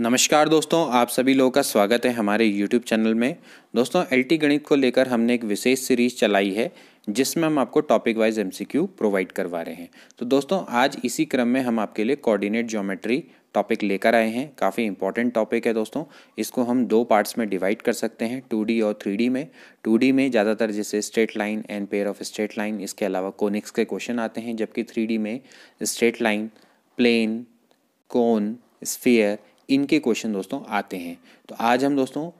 नमस्कार दोस्तों आप सभी लोगों का स्वागत है हमारे यूट्यूब चैनल में दोस्तों एल गणित को लेकर हमने एक विशेष सीरीज चलाई है जिसमें हम आपको टॉपिक वाइज एमसीक्यू प्रोवाइड करवा रहे हैं तो दोस्तों आज इसी क्रम में हम आपके लिए कोऑर्डिनेट ज्योमेट्री टॉपिक लेकर आए हैं काफ़ी इंपॉर्टेंट टॉपिक है दोस्तों इसको हम दो पार्ट्स में डिवाइड कर सकते हैं टू और थ्री में टू में ज़्यादातर जैसे straight line and pair of straight line इसके अलावा कोनिक्स के क्वेश्चन आते हैं जबकि थ्री में straight line plane cone sphere इनके क्वेश्चन दोस्तों आते हैं तो आज हम दोस्तों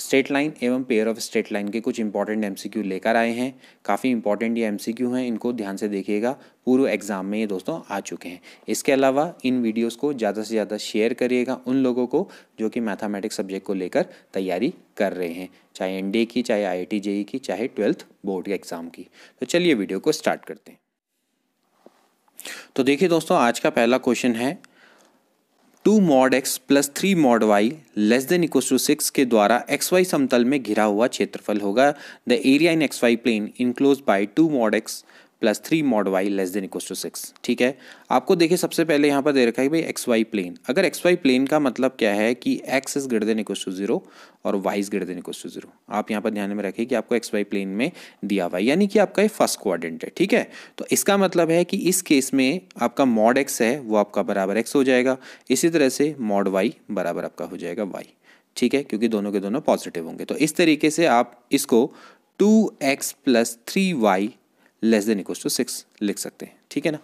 स्टेट लाइन एवं पेयर ऑफ स्टेट लाइन के कुछ इंपॉर्टेंट एम लेकर आए हैं काफ़ी इंपॉर्टेंट ये एम हैं इनको ध्यान से देखिएगा पूर्व एग्जाम में ये दोस्तों आ चुके हैं इसके अलावा इन वीडियोस को ज़्यादा से ज़्यादा शेयर करिएगा उन लोगों को जो कि मैथमेटिक्स सब्जेक्ट को लेकर तैयारी कर रहे हैं चाहे एन की चाहे आई आई e की चाहे ट्वेल्थ बोर्ड के एग्ज़ाम की तो चलिए वीडियो को स्टार्ट करते हैं तो देखिए दोस्तों आज का पहला क्वेश्चन है two mod x plus three mod y less than equal to six के द्वारा एक्स वाई समतल में घिरा हुआ क्षेत्रफल होगा the area in x y plane enclose by two mod x plus three mod y less than equal to six ठीक है आपको देखिए सबसे पहले यहाँ पर दे रखा है भाई एक्स वाई प्लेन अगर एक्स वाई प्लेन का मतलब क्या है कि x is greater than equal to zero और y is greater than equal to zero आप यहाँ पर ध्यान में रखिए कि आपको एक्स वाई प्लेन में दिया हुआ है यानी कि आपका ये फर्स्ट क्वाड्रेंट है ठीक है तो इसका मतलब है कि इस केस में आपका मॉड एक्स है वो आपका बराबर एक्स हो जाएगा इसी तरह से मॉड वाई बराबर आपका हो जाएगा वाई ठीक है क्योंकि दोनों के दोनों पॉजिटिव होंगे तो इस तरीके से आप इसको two x plus three y less than equal to six लिख सकते हैं ठीक है ना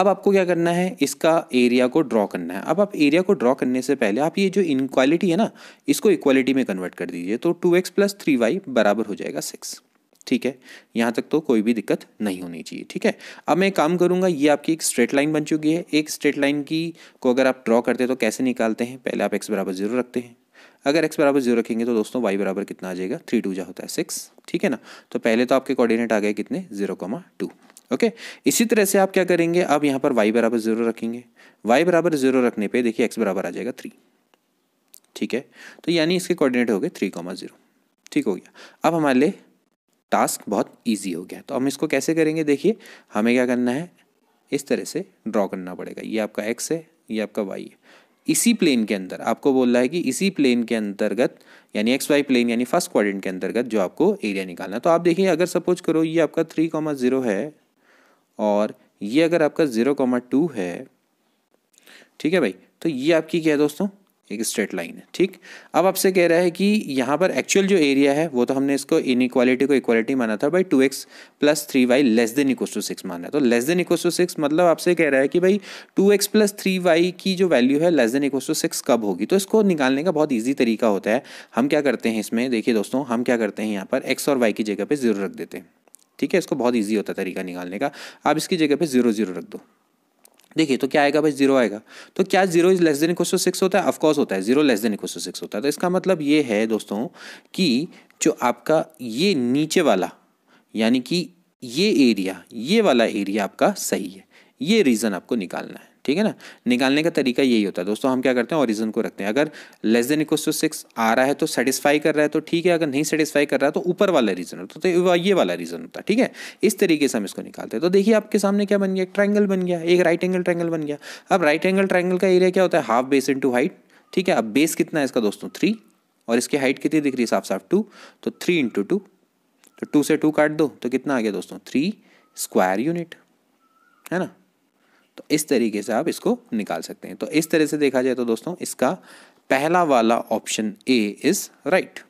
अब आपको क्या करना है इसका एरिया को ड्रॉ करना है अब आप एरिया को ड्रॉ करने से पहले आप ये जो इनक्वालिटी है ना इसको इक्वालिटी में कन्वर्ट कर दीजिए तो two x plus three y बराबर हो जाएगा सिक्स ठीक है यहाँ तक तो कोई भी दिक्कत नहीं होनी चाहिए ठीक है अब मैं काम करूँगा ये आपकी एक स्ट्रेट लाइन बन चुकी है एक स्ट्रेट लाइन की को अगर आप ड्रॉ करते हैं तो कैसे निकालते हैं पहले आप एक्स बराबर जीरो रखते हैं अगर x बराबर जीरो रखेंगे तो दोस्तों y बराबर कितना आ जाएगा थ्री टू जा होता है सिक्स ठीक है ना तो पहले तो आपके कोऑर्डिनेट आ गए कितने जीरो कॉमा टू ओके इसी तरह से आप क्या करेंगे अब यहाँ पर y बराबर जीरो रखेंगे y बराबर जीरो रखने पे देखिए x बराबर आ जाएगा थ्री ठीक है तो यानी इसके कॉर्डिनेट हो गए थ्री कॉमा जीरो ठीक हो गया अब हमारे लिए टास्क बहुत ईजी हो गया तो हम इसको कैसे करेंगे देखिए हमें क्या करना है इस तरह से ड्रॉ करना पड़ेगा ये आपका एक्स है ये आपका वाई है इसी प्लेन के अंदर आपको बोल रहा है कि इसी प्लेन के अंतर्गत यानी एक्स वाई प्लेन यानी फर्स्ट क्वाड्रेंट के अंतर्गत जो आपको एरिया निकालना है तो आप देखिए अगर सपोज करो ये आपका थ्री कॉमा ज़ीरो है और ये अगर आपका ज़ीरो कॉमा टू है ठीक है भाई तो ये आपकी क्या है दोस्तों एक स्ट्रेट लाइन है ठीक अब आपसे कह रहा है कि यहाँ पर एक्चुअल जो एरिया है वो तो हमने इसको इन इक्वालिटी को इक्वालिटी माना था भाई two x plus three y less than equal to six माना है तो less than equal to six मतलब आपसे कह रहा है कि भाई two x plus three y की जो वैल्यू है less than equal to six कब होगी तो इसको निकालने का बहुत ईजी तरीका होता है हम क्या करते हैं इसमें देखिए दोस्तों हम क्या करते हैं यहाँ पर एक्स और वाई की जगह पर जीरो रख देते हैं ठीक है इसको बहुत ईजी होता है तरीका निकालने का आप इसकी जगह पर जीरो जीरो रख दो देखिए तो क्या आएगा भाई जीरो आएगा तो क्या zero is less than equal to six होता है कोर्स होता है zero less than equal to six होता है तो इसका मतलब ये है दोस्तों कि जो आपका ये नीचे वाला यानी कि ये एरिया ये वाला एरिया आपका सही है ये रीज़न आपको निकालना है ठीक है ना निकालने का तरीका यही होता है दोस्तों हम क्या करते हैं ओरिजन को रखते हैं अगर less than equal to six आ रहा है तो सेटिस्फाई कर रहा है तो ठीक है अगर नहीं सेटिस्फाई कर रहा है तो ऊपर वाला रीजन होता तो ये वाला रीजन होता है ठीक है इस तरीके से हम इसको निकालते हैं तो देखिए आपके सामने क्या बन गया ट्राइंगल बन गया एक राइट एंगल ट्राइंगल बन गया अब राइट एंगल ट्राइंगल का एरिया क्या होता है हाफ बेस इंटू हाइट ठीक है अब बेस कितना है इसका दोस्तों थ्री और इसकी हाइट कितनी दिख रही है साफ साफ टू तो थ्री इंटू टू तो टू से टू काट दो तो कितना आ गया दोस्तों थ्री स्क्वायर यूनिट है ना तो इस तरीके से आप इसको निकाल सकते हैं तो इस तरह से देखा जाए तो दोस्तों इसका पहला वाला ऑप्शन ए इज राइट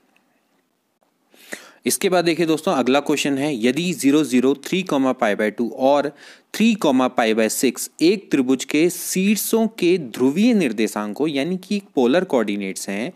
इसके बाद देखिए दोस्तों अगला क्वेश्चन है यदि zero zero three comma pi by two और three comma pi by six एक त्रिभुज के शीर्षों के ध्रुवीय निर्देशांकों यानी कि पोलर कोऑर्डिनेट्स हैं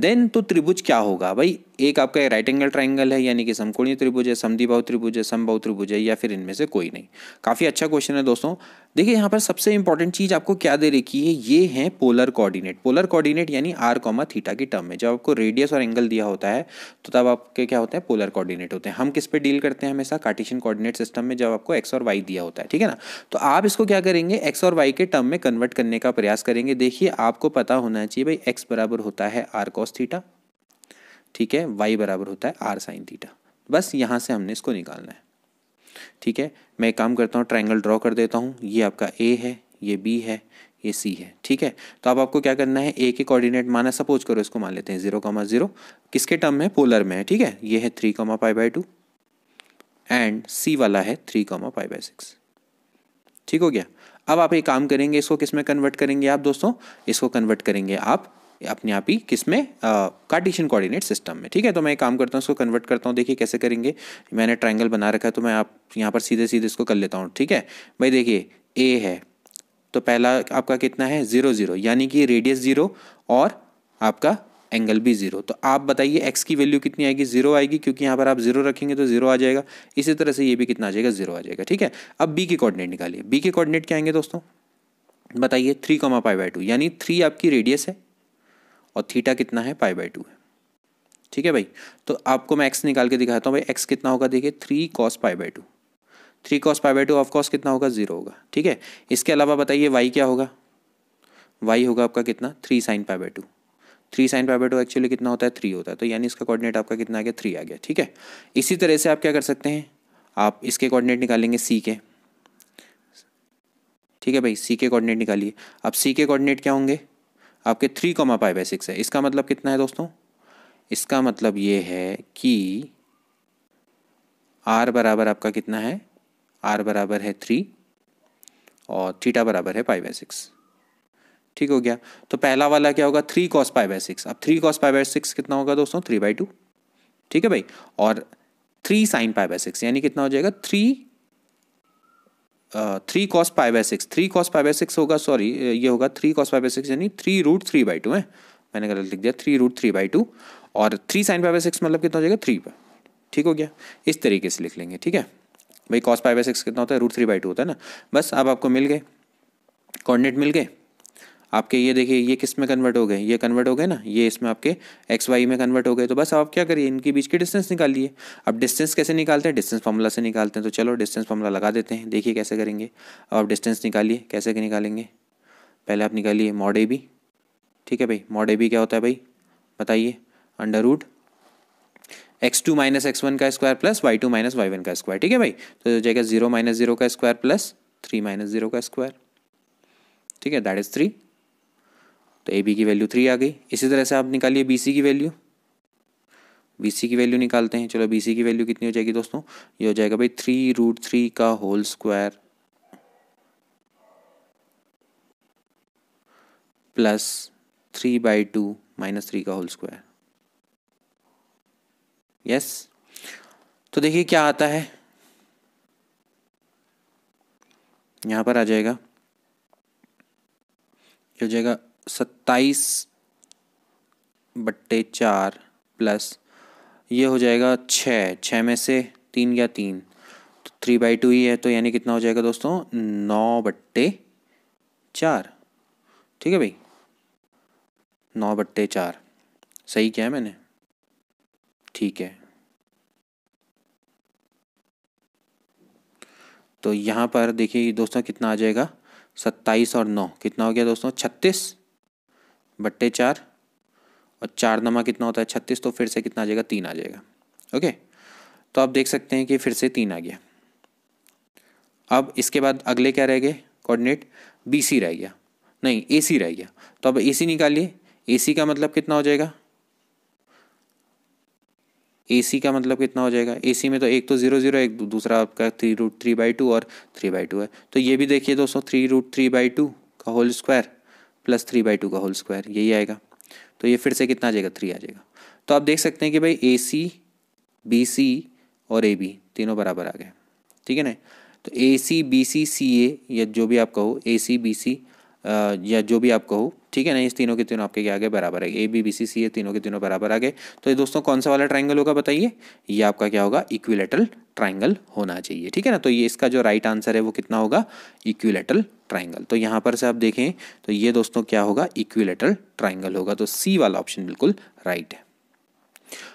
देन तो त्रिभुज क्या होगा भाई एक आपका राइट एंगल ट्राइंगल है यानी कि समकोणीय त्रिभुज है समदिबाहु त्रिभुज है समबाहु त्रिभुज है या फिर इनमें से कोई नहीं काफ़ी अच्छा क्वेश्चन है दोस्तों देखिए यहाँ पर सबसे इंपॉर्टेंट चीज़ आपको क्या दे रखी है ये है पोलर कोऑर्डिनेट पोलर कोऑर्डिनेट यानी आर कॉमा थीटा की टर्म में जब आपको रेडियस और एंगल दिया होता है तो तब आपके क्या होते हैं पोलर कोऑर्डिनेट होते हैं हम किस पे डील करते हैं हमेशा कार्टिशन कोऑर्डिनेट सिस्टम में जब आपको एक्स और वाई दिया होता है ठीक है ना तो आप इसको क्या करेंगे एक्स और वाई के टर्म में कन्वर्ट करने का प्रयास करेंगे देखिए आपको पता होना चाहिए भाई एक्स बराबर होता है आर कॉस थीटा ठीक है वाई बराबर होता है आर साइन थीटा बस यहाँ से हमने इसको निकालना है ठीक है मैं एक काम करता हूँ ट्राइंगल ड्रॉ कर देता हूँ ये आपका ए है ये बी है ये सी है ठीक है तो अब आपको क्या करना है ए के कोऑर्डिनेट माना सपोज करो इसको मान लेते हैं जीरो कॉमा जीरो किसके टर्म में पोलर में है ठीक है ये है three comma five by two and C वाला है three comma five by six ठीक हो गया अब आप ये काम करेंगे इसको किस में कन्वर्ट करेंगे आप दोस्तों इसको कन्वर्ट करेंगे आप अपने आप ही किस में कार्टिशन कोऑर्डिनेट सिस्टम में ठीक है तो मैं काम करता हूँ इसको कन्वर्ट करता हूँ देखिए कैसे करेंगे मैंने ट्रायंगल बना रखा है तो मैं आप यहाँ पर सीधे सीधे इसको कर लेता हूँ ठीक है भाई देखिए ए है तो पहला आपका कितना है ज़ीरो ज़ीरो यानी कि रेडियस ज़ीरो और आपका एंगल भी ज़ीरो तो आप बताइए एक्स की वैल्यू कितनी आएगी ज़ीरो आएगी क्योंकि यहाँ पर आप ज़ीरो रखेंगे तो ज़ीरो आ जाएगा इसी तरह से ये भी कितना आ जाएगा ज़ीरो आ जाएगा ठीक है अब बी के कॉर्डिनेट निकालिए बी के कॉर्डिनेट क्या आएंगे दोस्तों बताइए three comma pi by two यानी थ्री आपकी रेडियस है और थीटा कितना है पाई बाई टू है ठीक है भाई तो आपको मैं एक्स निकाल के दिखाता हूँ भाई एक्स कितना होगा देखिए three cos pi by two three cos pi by two of cos कितना होगा जीरो होगा ठीक है इसके अलावा बताइए वाई क्या होगा वाई होगा आपका कितना three sine pi by two three sine pi by two actually कितना होता है थ्री होता है तो यानी इसका कोऑर्डिनेट आपका कितना आ गया थ्री आ गया ठीक है इसी तरह से आप क्या कर सकते हैं आप इसके कोऑर्डिनेट निकालेंगे सी के ठीक है भाई सी के कोऑर्डिनेट निकालिए अब सी के कोऑर्डिनेट क्या होंगे आपके three comma pi by six है इसका मतलब कितना है दोस्तों इसका मतलब ये है कि आर बराबर आपका कितना है आर बराबर है थ्री और थीटा बराबर है पाई बाई सिक्स ठीक हो गया तो पहला वाला क्या होगा three cos pi by six अब three cos pi by six कितना होगा दोस्तों थ्री बाई टू ठीक है भाई और three sine pi by six यानी कितना हो जाएगा three three cos pi by six three cos pi by six होगा सॉरी ये होगा three cos pi by six यानी three root three by two है मैंने गलत लिख दिया three root three by two और three sine pi by six मतलब कितना हो जाएगा थ्री ठीक हो गया इस तरीके से लिख लेंगे ठीक है भाई कॉस पाई बाय सिक्स कितना होता है रूट थ्री बाई टू होता है ना बस अब आपको मिल गए कॉर्डिनेट मिल गए आपके ये देखिए ये किस में कन्वर्ट हो गए ये कन्वर्ट हो गए ना ये इसमें आपके एक्स वाई में कन्वर्ट हो गए तो बस आप क्या करिए इनके बीच की डिस्टेंस निकाल लिए अब डिस्टेंस कैसे निकालते हैं डिस्टेंस फॉर्मूला से निकालते हैं तो चलो डिस्टेंस फॉर्मूला लगा देते हैं देखिए कैसे करेंगे अब आप डिस्टेंस निकालिए कैसे निकालेंगे पहले आप निकालिए मॉड ए बी ठीक है भाई मॉड ए बी क्या होता है भाई बताइए under root x two minus x one का square plus y two minus y one का स्क्वायर ठीक है भाई तो जाएगा जीरो माइनस जीरो का square plus three minus zero का स्क्वायर ठीक है दैट इज थ्री तो ए बी की वैल्यू थ्री आ गई इसी तरह से आप निकालिए बी सी की वैल्यू बी सी की वैल्यू निकालते हैं चलो बी सी की वैल्यू कितनी हो जाएगी दोस्तों ये हो जाएगा भाई थ्री रूट थ्री का whole square plus three by two minus three का होल स्क्वायर यस तो देखिए क्या आता है यहां पर आ जाएगा हो जाएगा सत्ताईस बट्टे चार प्लस ये हो जाएगा छः छः में से तीन या तीन तो थ्री बाई टू ही है तो यानी कितना हो जाएगा दोस्तों नौ बट्टे चार ठीक है भाई नौ बट्टे चार सही किया है मैंने ठीक है तो यहाँ पर देखिए दोस्तों कितना आ जाएगा सत्ताईस और नौ कितना हो गया दोस्तों छत्तीस बट्टे चार और चार नमा कितना होता है छत्तीस तो फिर से कितना आ जाएगा तीन आ जाएगा ओके तो आप देख सकते हैं कि फिर से तीन आ गया अब इसके बाद अगले क्या रह गए कोऑर्डिनेट बी सी रह गया नहीं ए सी रह गया तो अब ए सी निकालिए ए सी का मतलब कितना हो जाएगा ए सी का मतलब कितना हो जाएगा ए सी में तो एक तो जीरो जीरो एक दूसरा आपका three root three by two और थ्री बाई टू है तो ये भी देखिए दोस्तों three root three by two का whole square plus three by two का होल स्क्वायर यही आएगा तो ये फिर से कितना आ जाएगा थ्री आ जाएगा तो आप देख सकते हैं कि भाई ए सी बी सी और ए बी तीनों बराबर आ गए ठीक है ना तो ए सी बी सी सी ए या जो भी आप कहो ए सी बी सी या जो भी आप कहो ठीक है ना इस तीनों के तीनों आपके क्या आगे बराबर है ए बी बी सी सी ये तीनों के तीनों बराबर आ गए तो ये दोस्तों कौन सा वाला ट्राइंगल होगा बताइए ये आपका क्या होगा इक्विलेटरल ट्राइंगल होना चाहिए ठीक है ना तो ये इसका जो राइट आंसर है वो कितना होगा इक्विलेटरल ट्राइंगल तो यहाँ पर से आप देखें तो ये दोस्तों क्या होगा इक्विलेटरल ट्राइंगल होगा तो सी वाला ऑप्शन बिल्कुल राइट है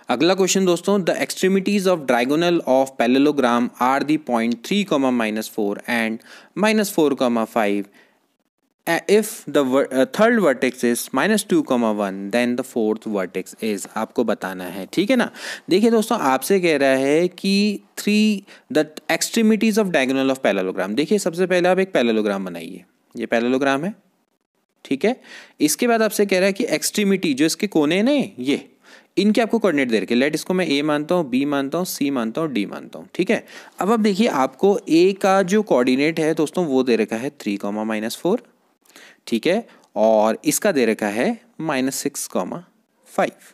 अगला क्वेश्चन दोस्तों the extremities of diagonal of parallelogram are the point three comma minus four and minus four comma five if the third vertex is minus two comma one then the fourth vertex is आपको बताना है ठीक है ना देखिए दोस्तों आपसे कह रहा है कि three the extremities of diagonal of parallelogram देखिए सबसे पहले आप एक पैरेलोग्राम बनाइए ये पैरेलोग्राम है ठीक है इसके बाद आपसे कह रहा है कि एक्सट्रीमिटी जो इसके कोने ना ये इनके आपको कोऑर्डिनेट दे रखे लेट इसको मैं ए मानता हूँ बी मानता हूँ सी मानता हूँ डी मानता हूँ ठीक है अब आप देखिए आपको ए का जो कोऑर्डिनेट है दोस्तों वो दे रखा है थ्री कॉमा माइनस फोर ठीक है और इसका दे रखा है माइनस सिक्स कॉमा फाइव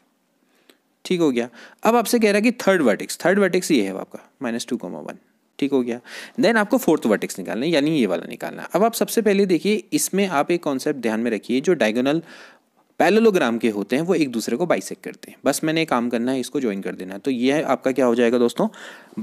ठीक हो गया अब आपसे कह रहा है कि थर्ड वर्टिक्स थर्ड वर्टिक्स ये है आपका माइनस टू कॉमा वन ठीक हो गया देन आपको फोर्थ वर्टिक्स निकालना है यानी ये वाला निकालना अब आप सबसे पहले देखिए इसमें आप एक कॉन्सेप्ट ध्यान में रखिए जो डायगोनल पैरेललोग्राम के होते हैं वो एक दूसरे को बाइसेक करते हैं बस मैंने काम करना है इसको ज्वाइन कर देना है तो ये आपका क्या हो जाएगा दोस्तों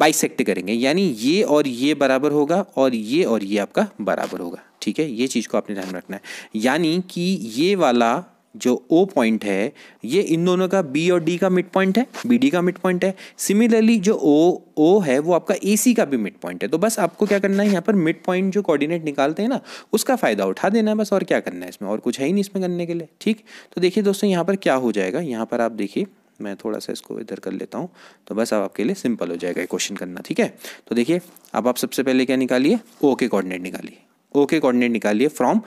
बाइसेक्ट करेंगे यानी ये और ये बराबर होगा और ये और ये आपका बराबर होगा ठीक है ये चीज़ को आपने ध्यान रखना है यानी कि ये वाला जो ओ पॉइंट है ये इन दोनों का बी और डी का मिड पॉइंट है बी डी का मिड पॉइंट है सिमिलरली जो ओ ओ है वो आपका ए सी का भी मिड पॉइंट है तो बस आपको क्या करना है यहाँ पर मिड पॉइंट जो कोऑर्डिनेट निकालते हैं ना उसका फ़ायदा उठा देना है बस और क्या करना है इसमें और कुछ है ही नहीं इसमें करने के लिए ठीक तो देखिए दोस्तों यहाँ पर क्या हो जाएगा यहाँ पर आप देखिए मैं थोड़ा सा इसको इधर कर लेता हूँ तो बस अब आपके लिए सिंपल हो जाएगा क्वेश्चन करना ठीक है तो देखिए अब आप सबसे पहले क्या निकालिए ओ के कॉर्डिनेट निकालिए ओ के कोऑर्डिनेट निकालिए फ्रॉम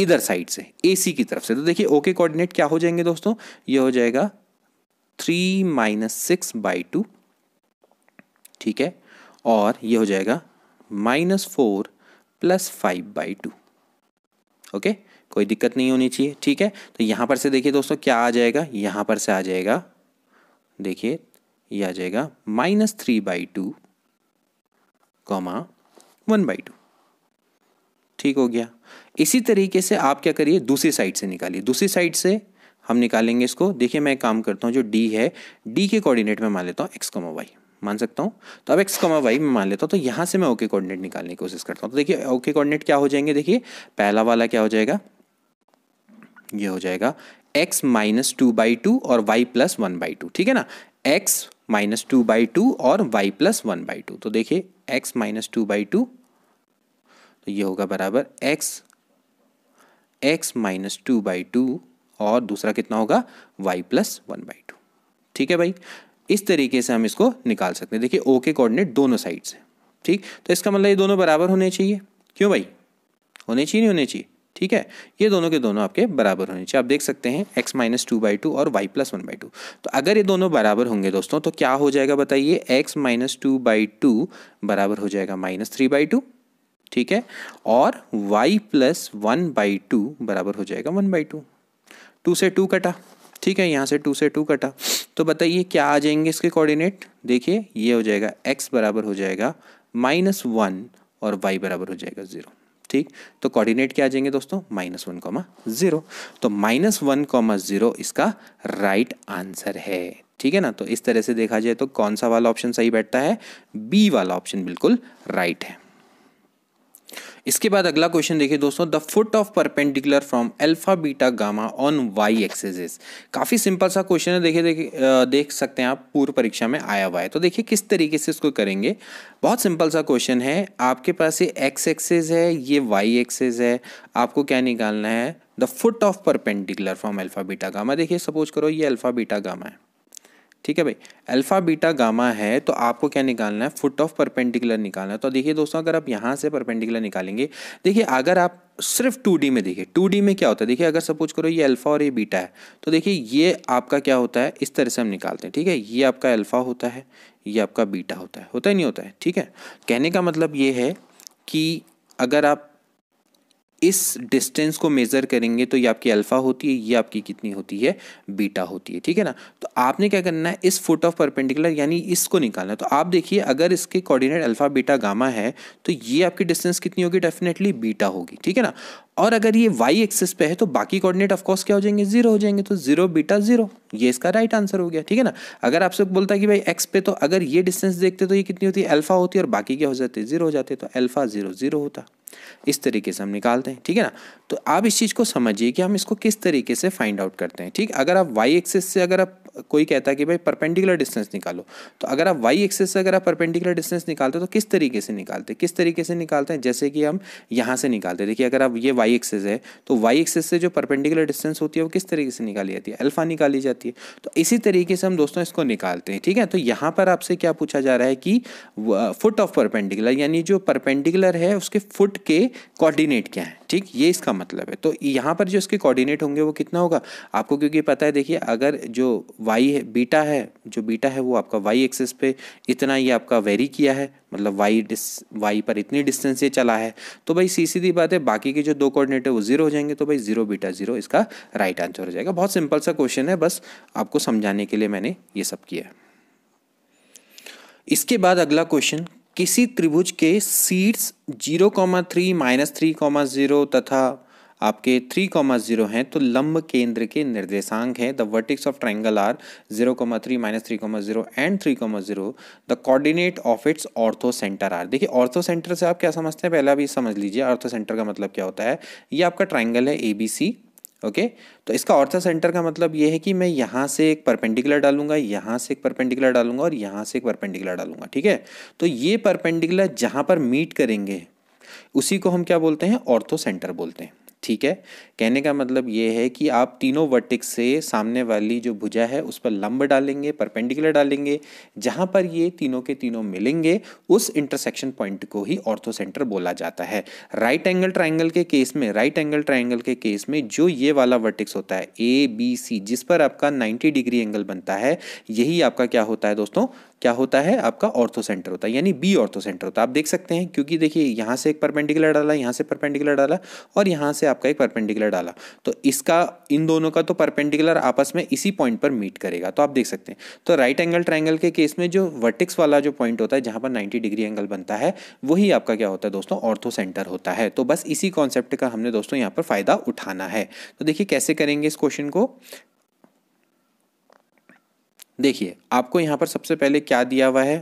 इधर साइड से ए सी की तरफ से तो देखिए ओके कोऑर्डिनेट क्या हो जाएंगे दोस्तों ये हो जाएगा three minus six by two ठीक है और ये हो जाएगा minus four plus five by two okay कोई दिक्कत नहीं होनी चाहिए ठीक है तो यहाँ पर से देखिए दोस्तों क्या आ जाएगा यहाँ पर से आ जाएगा देखिए ये आ जाएगा minus three by two comma one by two ठीक हो गया इसी तरीके से आप क्या करिए दूसरी साइड से निकालिए दूसरी साइड से हम निकालेंगे इसको देखिए मैं काम करता हूँ जो डी है डी के कोऑर्डिनेट में मान लेता हूँ एक्स कमा वाई मान सकता हूँ तो अब एक्स कमा वाई में मान लेता हूँ तो यहाँ से मैं ओके कोऑर्डिनेट निकालने की कोशिश करता हूँ तो देखिए ओके कोऑर्डिनेट क्या हो जाएंगे देखिए पहला वाला क्या हो जाएगा ये हो जाएगा x minus two by two और y plus one by two ठीक है ना x minus two by two और y plus one by two तो देखिए x minus two by two तो ये होगा बराबर x x minus two by two और दूसरा कितना होगा y plus one by two ठीक है भाई इस तरीके से हम इसको निकाल सकते हैं देखिए ओ के कोऑर्डिनेट दोनों साइड से ठीक तो इसका मतलब ये दोनों बराबर होने चाहिए क्यों भाई होने चाहिए नहीं होने चाहिए ठीक है ये दोनों के दोनों आपके बराबर होने चाहिए आप देख सकते हैं x minus two by two और y plus one by two तो अगर ये दोनों बराबर होंगे दोस्तों तो क्या हो जाएगा बताइए x minus two by two बराबर हो जाएगा माइनस थ्री बाई टू ठीक है और y plus one by two बराबर हो जाएगा वन बाई टू टू से टू कटा ठीक है यहाँ से टू से टू कटा तो बताइए क्या आ जाएंगे इसके कोऑर्डिनेट देखिए ये हो जाएगा x बराबर हो जाएगा माइनस वन और y बराबर हो जाएगा ज़ीरो ठीक तो कोऑर्डिनेट क्या आ जाएंगे दोस्तों माइनस वन कॉमा ज़ीरो तो माइनस वन कॉमा ज़ीरो इसका राइट आंसर है ठीक है ना तो इस तरह से देखा जाए तो कौन सा वाला ऑप्शन सही बैठता है बी वाला ऑप्शन बिल्कुल राइट है इसके बाद अगला क्वेश्चन देखिए दोस्तों the foot of perpendicular from alpha beta gamma on y axes काफ़ी सिंपल सा क्वेश्चन है देखिए देखिए देख सकते हैं आप पूर्व परीक्षा में आया हुआ है तो देखिए किस तरीके से इसको करेंगे बहुत सिंपल सा क्वेश्चन है आपके पास ये एक्स एक्सेज है ये वाई एक्सेज है आपको क्या निकालना है the foot of perpendicular from alpha beta gamma देखिए सपोज करो ये अल्फा बीटा गामा है ठीक है भाई अल्फ़ा बीटा गामा है तो आपको क्या निकालना है फुट ऑफ परपेंडिकुलर निकालना है तो देखिए दोस्तों अगर आप यहाँ से परपेंडिकुलर निकालेंगे देखिए अगर आप सिर्फ टू में देखिए टू में क्या होता है देखिए अगर सपोज करो ये अल्फ़ा और ये बीटा है तो देखिए ये आपका क्या होता है इस तरह से हम निकालते हैं ठीक है ये आपका अल्फ़ा होता है ये आपका बीटा होता है होता ही नहीं होता है ठीक है कहने का मतलब ये है कि अगर आप इस डिस्टेंस को मेज़र करेंगे तो ये आपकी अल्फ़ा होती है ये आपकी कितनी होती है बीटा होती है ठीक है ना तो आपने क्या करना है इस फुट ऑफ परपेंडिकुलर यानी इसको निकालना तो आप देखिए अगर इसके कोऑर्डिनेट अल्फ़ा बीटा गामा है तो ये आपकी डिस्टेंस कितनी होगी डेफिनेटली बीटा होगी ठीक है ना और अगर ये वाई एक्सिस पे है तो बाकी कोऑर्डिनेट ऑफ कोर्स क्या हो जाएंगे जीरो हो जाएंगे तो जीरो बीटा जीरो ये इसका राइट आंसर हो गया ठीक है ना अगर आपसे बोलता है कि भाई एक्स पे तो अगर ये डिस्टेंस देखते तो ये कितनी होती है अल्फा होती है और बाकी क्या हो जाते जीरो हो जाते तो अल्फा जीरो जीरो होता इस तरीके से हम निकालते हैं ठीक है ना तो आप इस चीज़ को समझिए कि हम इसको किस तरीके से फाइंड आउट करते हैं ठीक अगर आप वाई एक्सिस से अगर आप कोई कहता है कि भाई परपेंडिकुलर डिस्टेंस निकालो तो अगर आप वाई एक्सेस से अगर आप परपेंडिकुलर डिस्टेंस निकालते हो तो किस तरीके से निकालते किस तरीके से निकालते हैं जैसे कि हम यहाँ से निकालते देखिए अगर आप ये वाई एक्सेस है तो वाई एक्सेस से जो परपेंडिकुलर डिस्टेंस होती है वो किस तरीके से निकाली जाती है अल्फा निकाली जाती है तो इसी तरीके से हम दोस्तों इसको निकालते हैं ठीक है तो यहाँ पर आपसे क्या पूछा जा रहा है कि फुट ऑफ परपेंडिकुलर यानी जो परपेंडिकुलर है उसके फुट के कॉर्डिनेट क्या है ठीक ये इसका मतलब है तो यहाँ पर जो इसके कोऑर्डिनेट होंगे वो कितना होगा आपको क्योंकि पता है देखिए अगर जो वाई है बीटा है जो बीटा है वो आपका वाई एक्सेस पे इतना ही आपका वेरी किया है मतलब वाई डिस वाई पर इतनी डिस्टेंस ये चला है तो भाई सी सीधी बात है बाकी के जो दो कोऑर्डिनेट है वो जीरो हो जाएंगे तो भाई जीरो बीटा जीरो इसका राइट आंसर हो जाएगा बहुत सिंपल सा क्वेश्चन है बस आपको समझाने के लिए मैंने ये सब किया है इसके बाद अगला क्वेश्चन किसी त्रिभुज के सीट्स zero comma three minus three comma zero तथा आपके थ्री कॉमा ज़ीरो हैं तो लंब केंद्र के निर्देशांक हैं the vertices of triangle are zero comma three minus three comma zero and three comma zero the coordinate of its orthocentre are देखिए ऑर्थो सेंटर से आप क्या समझते हैं पहले आप समझ लीजिए ऑर्थो सेंटर का मतलब क्या होता है ये आपका ट्राइंगल है ए बी सी ओके तो इसका ऑर्थो सेंटर का मतलब ये है कि मैं यहाँ से एक परपेंडिकुलर डालूंगा यहाँ से एक परपेंडिकुलर डालूंगा और यहाँ से एक परपेंडिकुलर डालूंगा ठीक है तो ये परपेंडिकुलर जहाँ पर मीट करेंगे उसी को हम क्या बोलते हैं ऑर्थो सेंटर बोलते हैं ठीक है कहने का मतलब ये है कि आप तीनों वर्टिक्स से सामने वाली जो भुजा है उस पर लंब डालेंगे परपेंडिकुलर डालेंगे जहाँ पर ये तीनों के तीनों मिलेंगे उस इंटरसेक्शन पॉइंट को ही ऑर्थो सेंटर बोला जाता है राइट एंगल ट्राइंगल के केस में राइट एंगल ट्राइंगल के केस में जो ये वाला वर्टिक्स होता है ए बी सी जिस पर आपका नाइन्टी डिग्री एंगल बनता है यही आपका क्या होता है दोस्तों क्या होता है आपका ऑर्थो सेंटर होता है यानी बी ऑर्थो सेंटर होता है आप देख सकते हैं क्योंकि देखिए यहाँ से एक परपेंडिकुलर डाला यहाँ से परपेंडिकुलर डाला और यहाँ से आपका एक परपेंडिकुलर डाला तो इसका इन दोनों का तो परपेंडिकुलर आपस में इसी पॉइंट पर मीट करेगा तो आप देख सकते हैं तो राइट एंगल ट्राइंगल के केस में जो वर्टिक्स वाला जो पॉइंट होता है जहाँ पर नाइन्टी डिग्री एंगल बनता है वही आपका क्या होता है दोस्तों ऑर्थो सेंटर होता है तो बस इसी कॉन्सेप्ट का हमने दोस्तों यहाँ पर फ़ायदा उठाना है तो देखिए कैसे करेंगे इस क्वेश्चन को देखिए आपको यहाँ पर सबसे पहले क्या दिया हुआ है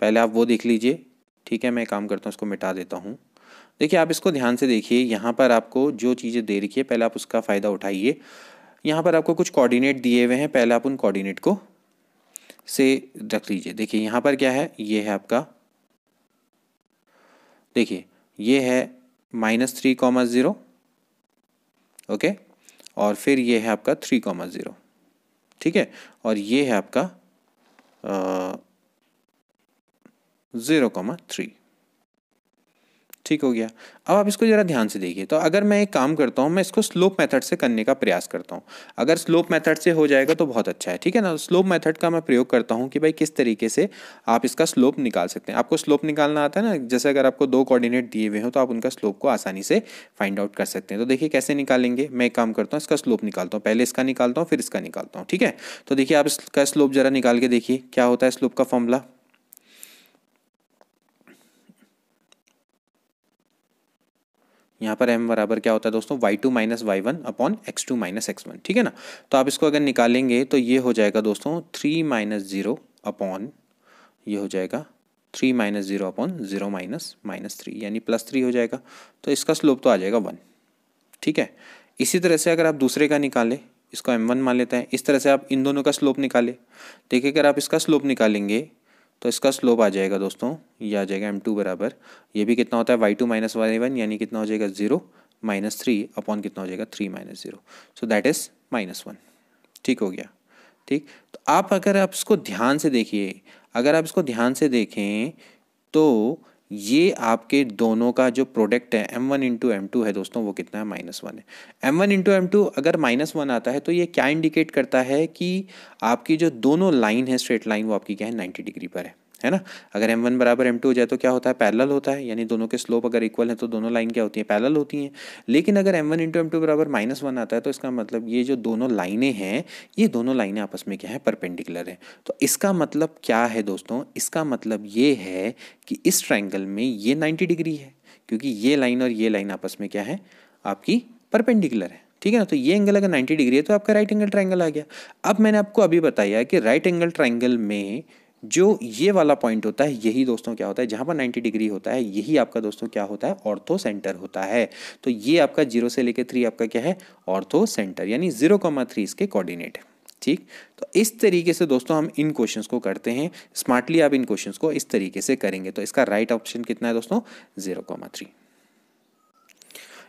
पहले आप वो देख लीजिए ठीक है मैं काम करता हूँ उसको मिटा देता हूँ देखिए आप इसको ध्यान से देखिए यहाँ पर आपको जो चीज़ें दे रखी है पहले आप उसका फ़ायदा उठाइए यहाँ पर आपको कुछ कोऑर्डिनेट दिए हुए हैं पहले आप उन कोऑर्डिनेट को से रख लीजिए देखिए यहाँ पर क्या है ये है आपका देखिए ये है minus three comma zero okay और फिर ये है आपका थ्री कॉमा ज़ीरो ठीक है और ये है आपका ज़ीरो कॉमा थ्री ठीक हो गया अब आप इसको ज़रा ध्यान से देखिए तो अगर मैं एक काम करता हूँ मैं इसको स्लोप मेथड से करने का प्रयास करता हूँ अगर स्लोप मेथड से हो जाएगा तो बहुत अच्छा है ठीक है ना स्लोप तो मेथड का मैं प्रयोग करता हूँ कि भाई किस तरीके से आप इसका स्लोप निकाल सकते हैं आपको स्लोप निकालना आता है ना जैसे अगर आपको दो कॉर्डिनेट दिए हुए हैं तो आप उनका स्लोप को आसानी से फाइंड आउट कर सकते हैं तो देखिए कैसे निकालेंगे मैं एक काम करता हूँ इसका स्लोप निकालता हूँ पहले इसका निकालता हूँ फिर इसका निकालता हूँ ठीक है तो देखिए आप इसका स्लोप ज़रा निकाल के देखिए क्या होता है स्लोप का फॉर्मूला यहाँ पर एम बराबर क्या होता है दोस्तों y two minus y one upon x two minus x one ठीक है ना तो आप इसको अगर निकालेंगे तो ये हो जाएगा दोस्तों थ्री माइनस ज़ीरो अपॉन ये हो जाएगा three minus zero upon zero minus minus three यानी प्लस थ्री हो जाएगा तो इसका स्लोप तो आ जाएगा वन ठीक है इसी तरह से अगर आप दूसरे का निकालें इसको एम वन मान लेते हैं इस तरह से आप इन दोनों का स्लोप निकालें देखिए अगर आप इसका स्लोप निकालेंगे तो इसका स्लोप आ जाएगा दोस्तों ये आ जाएगा एम टू बराबर ये भी कितना होता है y two minus y one यानी कितना हो जाएगा ज़ीरो माइनस थ्री अपॉन कितना हो जाएगा three minus zero so that is minus one ठीक हो गया ठीक तो आप अगर आप इसको ध्यान से देखिए अगर आप इसको ध्यान से देखें तो ये आपके दोनों का जो प्रोडक्ट है m one into m two है दोस्तों वो कितना है माइनस वन है m one into m two अगर माइनस वन आता है तो ये क्या इंडिकेट करता है कि आपकी जो दोनों लाइन है स्ट्रेट लाइन वो आपकी क्या है नाइन्टी डिग्री पर है है ना अगर एम वन बराबर एम टू हो जाए तो क्या होता है पैरल होता है यानी दोनों के स्लोप अगर इक्वल है तो दोनों लाइन क्या होती है पैरल होती हैं लेकिन अगर m one into m two बराबर माइनस वन आता है तो इसका मतलब ये जो दोनों लाइनें हैं ये दोनों लाइनें आपस में क्या है परपेंडिकुलर है तो इसका मतलब क्या है दोस्तों इसका मतलब ये है कि इस ट्राइंगल में ये नाइन्टी डिग्री है क्योंकि ये लाइन और ये लाइन आपस में क्या है आपकी परपेंडिकुलर है ठीक है ना तो ये एंगल अगर 90 डिग्री है तो आपका राइट एंगल ट्राइंगल आ गया अब मैंने आपको अभी बताया कि राइट एंगल ट्राइंगल में जो ये वाला पॉइंट होता है यही दोस्तों क्या होता है जहाँ पर 90 डिग्री होता है यही आपका दोस्तों क्या होता है ऑर्थो सेंटर होता है तो ये आपका जीरो से लेकर थ्री आपका क्या है ऑर्थो सेंटर यानी जीरो कॉमा थ्री इसके कोऑर्डिनेट है ठीक तो इस तरीके से दोस्तों हम इन क्वेश्चंस को करते हैं स्मार्टली आप इन क्वेश्चंस को इस तरीके से करेंगे तो इसका राइट right ऑप्शन कितना है दोस्तों जीरो कॉमा थ्री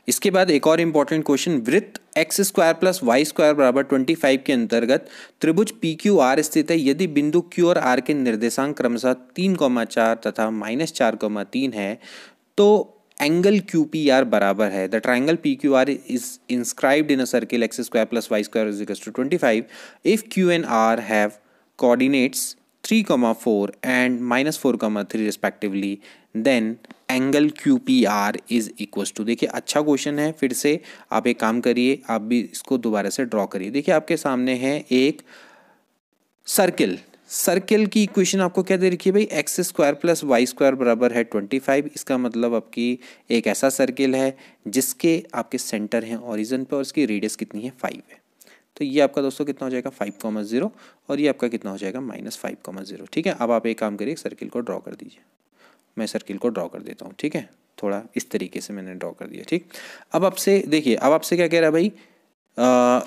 इसके बाद एक और इंपॉर्टेंट क्वेश्चन वृत्त x square plus y square बराबर ट्वेंटी फाइव के अंतर्गत त्रिभुज पी क्यू आर स्थित है यदि बिंदु क्यू और आर के निर्देशांक क्रमशः तीन कौमा चार तथा माइनस चार कौमा तीन है तो एंगल क्यू पी आर बराबर है the triangle p q r is inscribed in a circle x square plus y square is equal to twenty five if q and r have coordinates three comma four and minus four comma three respectively then angle q p r is equals to देखिए अच्छा question है फिर से आप एक काम करिए आप भी इसको दोबारा से ड्रॉ करिए देखिए आपके सामने है एक सर्किल सर्किल की इक्वेशन आपको क्या दे रखी है भाई x square plus y square बराबर है ट्वेंटी फाइव इसका मतलब आपकी एक ऐसा सर्किल है जिसके आपके सेंटर हैं ऑरिजन पे और इसकी रेडियस कितनी है फाइव है तो ये आपका दोस्तों कितना हो जाएगा फाइव कॉमा ज़ीरो और ये आपका कितना हो जाएगा माइनस फाइव कॉमा ज़ीरो ठीक है अब आप एक काम करिए सर्किल को ड्रॉ कर दीजिए मैं सर्किल को ड्रॉ कर देता हूँ ठीक है थोड़ा इस तरीके से मैंने ड्रॉ कर दिया ठीक अब आपसे देखिए अब आपसे क्या कह रहा है भाई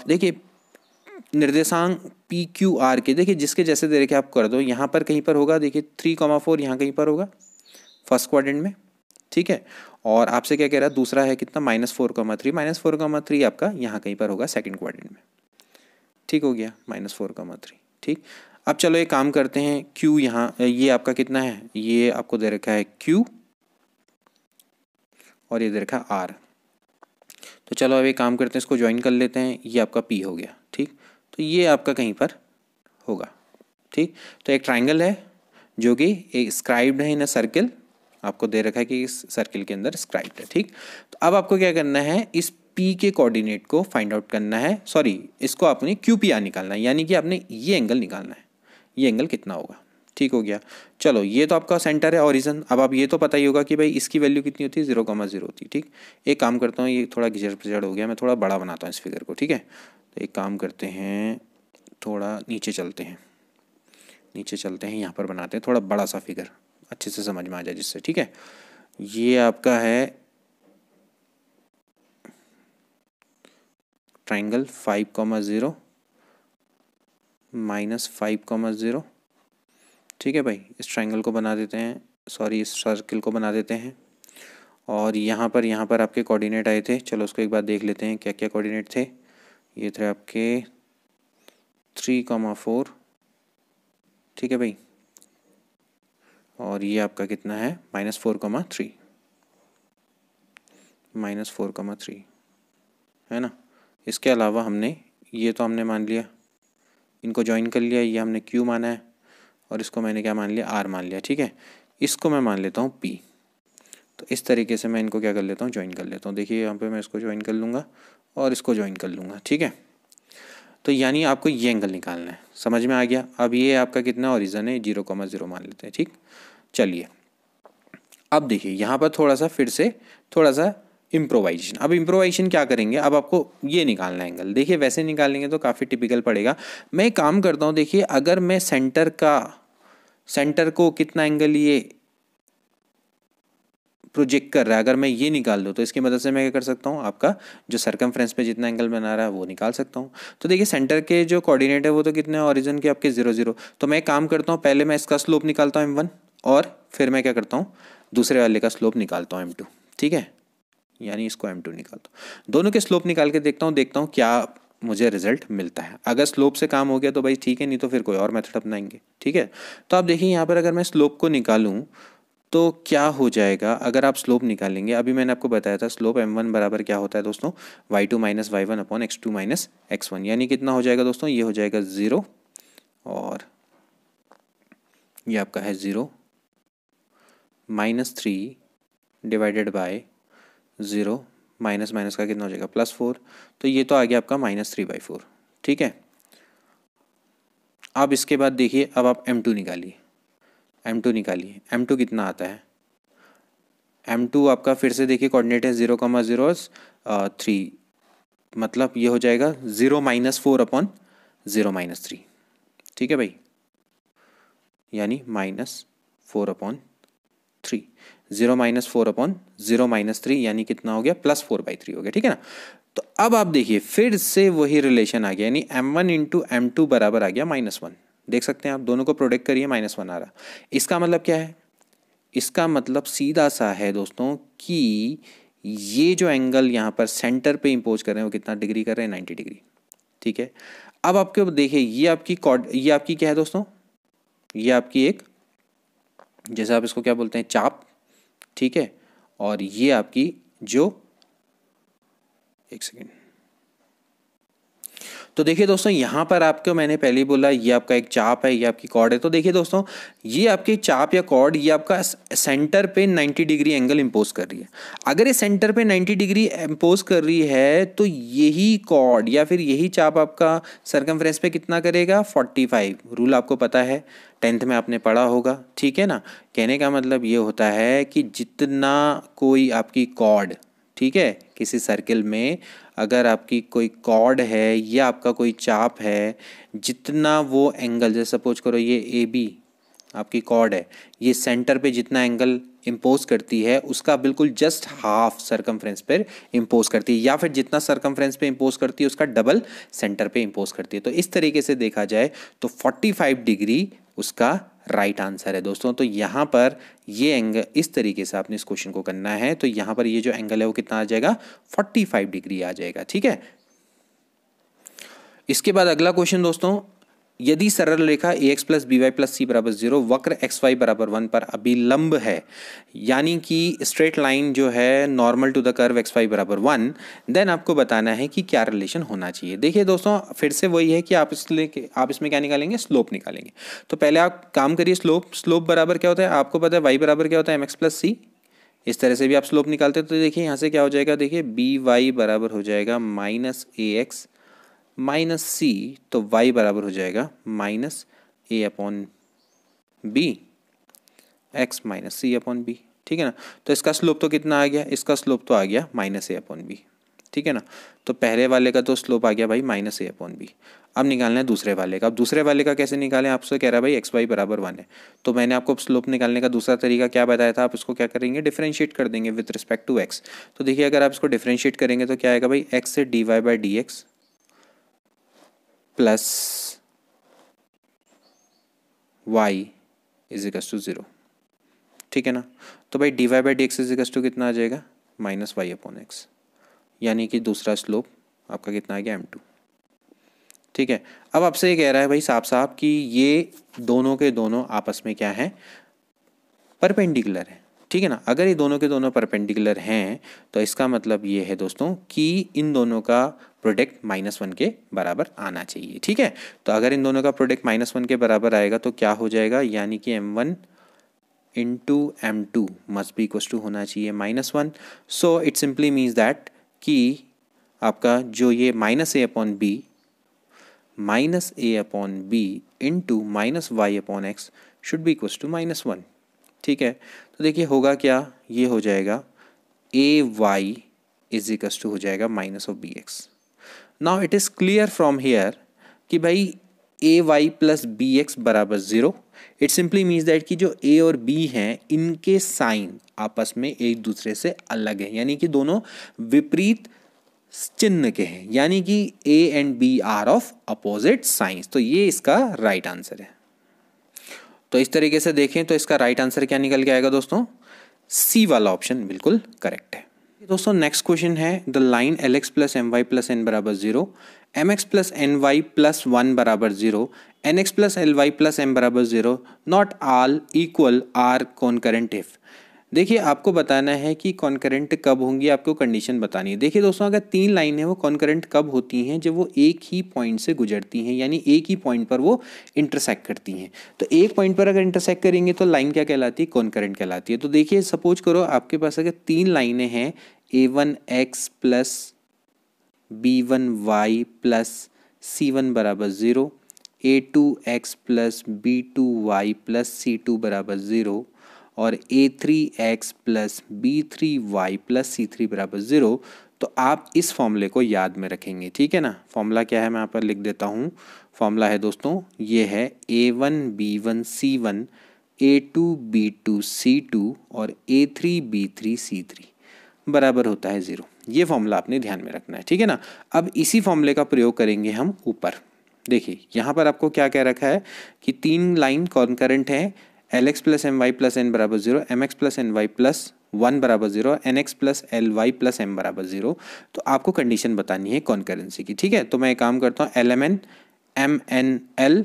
देखिए निर्देशांक पी क्यू आर के देखिए जिसके जैसे दे रखे आप कर दो यहाँ पर कहीं पर होगा देखिए थ्री कॉमा फोर यहाँ कहीं पर होगा फर्स्ट क्वाड्रेंट में ठीक है और आपसे क्या कह रहा है दूसरा है कितना minus four comma three minus four comma three आपका यहाँ कहीं पर होगा सेकेंड क्वाड्रेंट में ठीक हो गया माइनस फोर कॉमा थ्री ठीक अब चलो एक काम करते हैं क्यू यहाँ ये आपका कितना है ये आपको दे रखा है क्यू और ये दे रखा है आर तो चलो अब एक काम करते हैं इसको ज्वाइन कर लेते हैं ये आपका पी हो गया ठीक तो ये आपका कहीं पर होगा ठीक तो एक ट्राइंगल है जो कि एक स्क्राइब्ड है इन अ सर्किल आपको दे रखा है कि इस सर्किल के अंदर स्क्राइब्ड है ठीक तो अब आपको क्या करना है इस पी के कोऑर्डिनेट को फाइंड आउट करना है सॉरी इसको आपने क्यू पी आर निकालना है यानी कि आपने ये एंगल निकालना है ये एंगल कितना होगा ठीक हो गया चलो ये तो आपका सेंटर है ऑरिजन अब आप ये तो पता ही होगा कि भाई इसकी वैल्यू कितनी होती है जीरो कॉमा जीरो होती है ठीक एक काम करता हूँ ये थोड़ा गिजड़ पिजड़ हो गया मैं थोड़ा बड़ा बनाता हूँ इस फिगर को ठीक है तो एक काम करते हैं थोड़ा नीचे चलते हैं नीचे चलते हैं यहाँ पर बनाते हैं थोड़ा बड़ा सा फिगर अच्छे से समझ में आ जाए जिससे ठीक है ये आपका है triangle five comma zero minus five comma zero ठीक है भाई इस ट्राइंगल को बना देते हैं सॉरी इस सर्किल को बना देते हैं और यहाँ पर यहाँ पर आपके कोऑर्डिनेट आए थे चलो उसको एक बार देख लेते हैं क्या क्या कोऑर्डिनेट थे ये थे आपके थ्री कॉमा फोर ठीक है भाई और ये आपका कितना है minus four comma three minus four comma three है ना इसके अलावा हमने ये तो हमने मान लिया इनको ज्वाइन कर लिया ये हमने क्यू माना है और इसको मैंने क्या मान लिया आर मान लिया ठीक है इसको मैं मान लेता हूँ पी तो इस तरीके से मैं इनको क्या कर लेता हूँ ज्वाइन कर लेता हूँ देखिए यहाँ पे मैं इसको ज्वाइन कर लूँगा और इसको ज्वाइन कर लूँगा ठीक है तो यानी आपको ये एंगल निकालना है समझ में आ गया अब ये आपका कितना ओरिजन है जीरो कॉमा ज़ीरो मान लेते हैं ठीक चलिए अब देखिए यहाँ पर थोड़ा सा फिर से थोड़ा सा इम्प्रोवाइजेशन अब इम्प्रोवाइजेशन क्या करेंगे अब आपको ये निकालना है एंगल देखिए वैसे निकालेंगे तो काफ़ी टिपिकल पड़ेगा मैं काम करता हूँ देखिए अगर मैं सेंटर का सेंटर को कितना एंगल ये प्रोजेक्ट कर रहा है अगर मैं ये निकाल दूँ तो इसकी मदद से मैं क्या कर सकता हूँ आपका जो फ्रेंस पर जितना एंगल बना रहा है वो निकाल सकता हूँ तो देखिए सेंटर के जो कोऑर्डिनेट है वो तो कितने ऑरिजन के आपके जीरो जीरो तो मैं काम करता हूँ पहले मैं इसका स्लोप निकालता हूँ एम वन और फिर मैं क्या करता हूँ दूसरे वाले का स्लोप निकालता हूँ एम टू ठीक है यानी इसको एम टू निकाल दो दोनों के स्लोप निकाल के देखता हूँ देखता हूँ क्या मुझे रिजल्ट मिलता है अगर स्लोप से काम हो गया तो भाई ठीक है नहीं तो फिर कोई और मेथड अपनाएंगे ठीक है तो आप देखिए यहाँ पर अगर मैं स्लोप को निकालूँ तो क्या हो जाएगा अगर आप स्लोप निकालेंगे अभी मैंने आपको बताया था स्लोप एम वन बराबर क्या होता है दोस्तों y two minus y one upon x two minus x one यानी कितना हो जाएगा दोस्तों ये हो जाएगा ज़ीरो और ये आपका है zero minus three divided by zero minus minus का कितना हो जाएगा प्लस फोर तो ये तो आ गया आपका माइनस थ्री बाई फोर ठीक है अब इसके बाद देखिए अब आप एम टू निकालिए एम टू निकालिए एम टू कितना आता है एम टू आपका फिर से देखिए कोऑर्डिनेट है ज़ीरो कॉमा ज़ीरो थ्री मतलब ये हो जाएगा zero minus four upon zero minus three ठीक है भाई यानी minus four upon three zero minus four upon zero minus three यानी कितना हो गया प्लस फोर बाई थ्री हो गया ठीक है ना तो अब आप देखिए फिर से वही रिलेशन आ गया यानी m one into m two बराबर आ गया माइनस वन देख सकते हैं आप दोनों को प्रोडक्ट करिए माइनस वन आ रहा इसका मतलब क्या है इसका मतलब सीधा सा है दोस्तों कि ये जो एंगल यहाँ पर सेंटर पे इम्पोज कर रहे हैं वो कितना डिग्री कर रहे हैं नाइन्टी डिग्री ठीक है अब आपके देखिए ये आपकी कॉड ये आपकी क्या है दोस्तों ये आपकी एक जैसे आप इसको क्या बोलते हैं चाप ठीक है और ये आपकी जो एक सेकेंड तो देखिए दोस्तों यहाँ पर आपको मैंने पहले बोला ये आपका एक चाप है ये आपकी कॉर्ड है तो देखिए दोस्तों ये आपकी चाप या कॉर्ड ये आपका सेंटर पे 90 डिग्री एंगल इम्पोज कर रही है अगर ये सेंटर पे 90 डिग्री इम्पोज कर रही है तो यही कॉर्ड या फिर यही चाप आपका सरकमफ्रेंस पे कितना करेगा 45 रूल आपको पता है टेंथ में आपने पढ़ा होगा ठीक है ना कहने का मतलब ये होता है कि जितना कोई आपकी कॉर्ड ठीक है किसी सर्किल में अगर आपकी कोई कॉर्ड है या आपका कोई चाप है जितना वो एंगल जैसे सपोज करो ये ए बी आपकी कॉर्ड है ये सेंटर पे जितना एंगल इम्पोज करती है उसका बिल्कुल जस्ट हाफ सरकमफ्रेंस पर इम्पोज करती है या फिर जितना सरकमफ्रेंस पे इम्पोज करती है उसका डबल सेंटर पे इम्पोज करती है तो इस तरीके से देखा जाए तो 45 डिग्री उसका राइट right आंसर है दोस्तों तो यहाँ पर ये एंगल इस तरीके से आपने इस क्वेश्चन को करना है तो यहाँ पर ये जो एंगल है वो कितना आ जाएगा 45 डिग्री आ जाएगा ठीक है इसके बाद अगला क्वेश्चन दोस्तों यदि सरल रेखा a x plus b y plus c बराबर जीरो वक्र एक्स वाई बराबर वन पर अभिलंब है यानी कि स्ट्रेट लाइन जो है normal to the curve x y बराबर वन देन आपको बताना है कि क्या रिलेशन होना चाहिए देखिए दोस्तों फिर से वही है कि आप इसलिए आप इसमें क्या निकालेंगे स्लोप निकालेंगे तो पहले आप काम करिए स्लोप स्लोप बराबर क्या होता है आपको पता है वाई बराबर क्या होता है एम एक्स प्लस सी इस तरह से भी आप स्लोप निकालते हैं तो देखिए यहाँ से क्या हो जाएगा देखिए बी वाई बराबर हो जाएगा minus a x minus c तो वाई बराबर हो जाएगा minus a upon b x minus c upon b ठीक है ना तो इसका स्लोप तो कितना आ गया इसका स्लोप तो आ गया माइनस ए अपॉन बी ठीक है ना तो पहले वाले का तो स्लोप आ गया भाई माइनस ए अपॉन बी अब निकालना है दूसरे वाले का अब दूसरे वाले का कैसे निकालें आपसे कह रहा है भाई एक्स वाई बराबर वन है तो मैंने आपको स्लोप निकालने का दूसरा तरीका क्या बताया था आप इसको क्या करेंगे डिफ्रेंशिएट कर देंगे विथ रिस्पेक्ट टू एक्स तो देखिए अगर आप इसको डिफ्रेंशिएट करेंगे तो क्या आएगा भाई एक्स से d y by d x plus y इजिकस टू ज़ीरो ठीक है ना तो भाई d y by d x इजिकस टू कितना आ जाएगा माइनस वाई अपॉन एक्स यानी कि दूसरा स्लोप आपका कितना आ गया एम टू ठीक है अब आपसे ये कह रहा है भाई साहब साहब कि ये दोनों के दोनों आपस में क्या है परपेंडिकुलर है ठीक है ना अगर ये दोनों के दोनों परपेंडिकुलर हैं तो इसका मतलब ये है दोस्तों कि इन दोनों का प्रोडक्ट माइनस वन के बराबर आना चाहिए ठीक है तो अगर इन दोनों का प्रोडक्ट माइनस वन के बराबर आएगा तो क्या हो जाएगा यानी कि m one into m two must भी इक्वस टू होना चाहिए minus one so it simply means that कि आपका जो ये minus a upon b minus a upon b into minus y upon x should be equals to minus one ठीक है तो देखिए होगा क्या ये हो जाएगा a y is equals to हो जाएगा minus of b x now it is clear from here कि भाई a y plus b x बराबर zero it simply means that कि जो ए और बी हैं इनके साइन आपस में एक दूसरे से अलग हैं यानी कि दोनों विपरीत चिन्ह के हैं यानी कि a and b are of opposite signs तो ये इसका राइट right आंसर है तो इस तरीके से देखें तो इसका राइट आंसर क्या निकल के आएगा दोस्तों सी वाला ऑप्शन बिल्कुल करेक्ट है दोस्तों नेक्स्ट क्वेश्चन है the line l x plus m y plus n बराबर zero m x plus n y plus one बराबर zero n x plus l y plus m बराबर zero not all equal are concurrent if देखिए आपको बताना है कि concurrent कब होंगी आपको कंडीशन बतानी है देखिए दोस्तों अगर तीन लाइन है वो कॉन्करेंट कब होती हैं जब वो एक ही पॉइंट से गुजरती हैं यानी एक ही पॉइंट पर वो इंटरसेक्ट करती हैं तो एक पॉइंट पर अगर इंटरसेक्ट करेंगे तो लाइन क्या कहलाती है कॉन्करेंट कहलाती है तो देखिए सपोज करो आपके पास अगर तीन लाइनें हैं a one x plus b one y plus c one बराबर zero a two x plus b two y plus c two बराबर ज़ीरो और a three x plus b three y plus c three बराबर zero तो आप इस फॉर्मूले को याद में रखेंगे ठीक है ना फॉर्मूला क्या है मैं यहाँ पर लिख देता हूँ फॉर्मूला है दोस्तों ये है a one b one c one a two b two c two और a three b three c three बराबर होता है ज़ीरो ये फॉर्मूला आपने ध्यान में रखना है ठीक है ना अब इसी फॉर्मूले का प्रयोग करेंगे हम ऊपर देखिए यहाँ पर आपको क्या कह रखा है कि तीन लाइन कॉन्करेंट हैं l x plus m y plus n बराबर zero m x plus n y plus one बराबर zero n x plus l y plus m बराबर जीरो तो आपको कंडीशन बतानी है कौन करेंसी की ठीक है तो मैं एक काम करता हूँ l m n m n l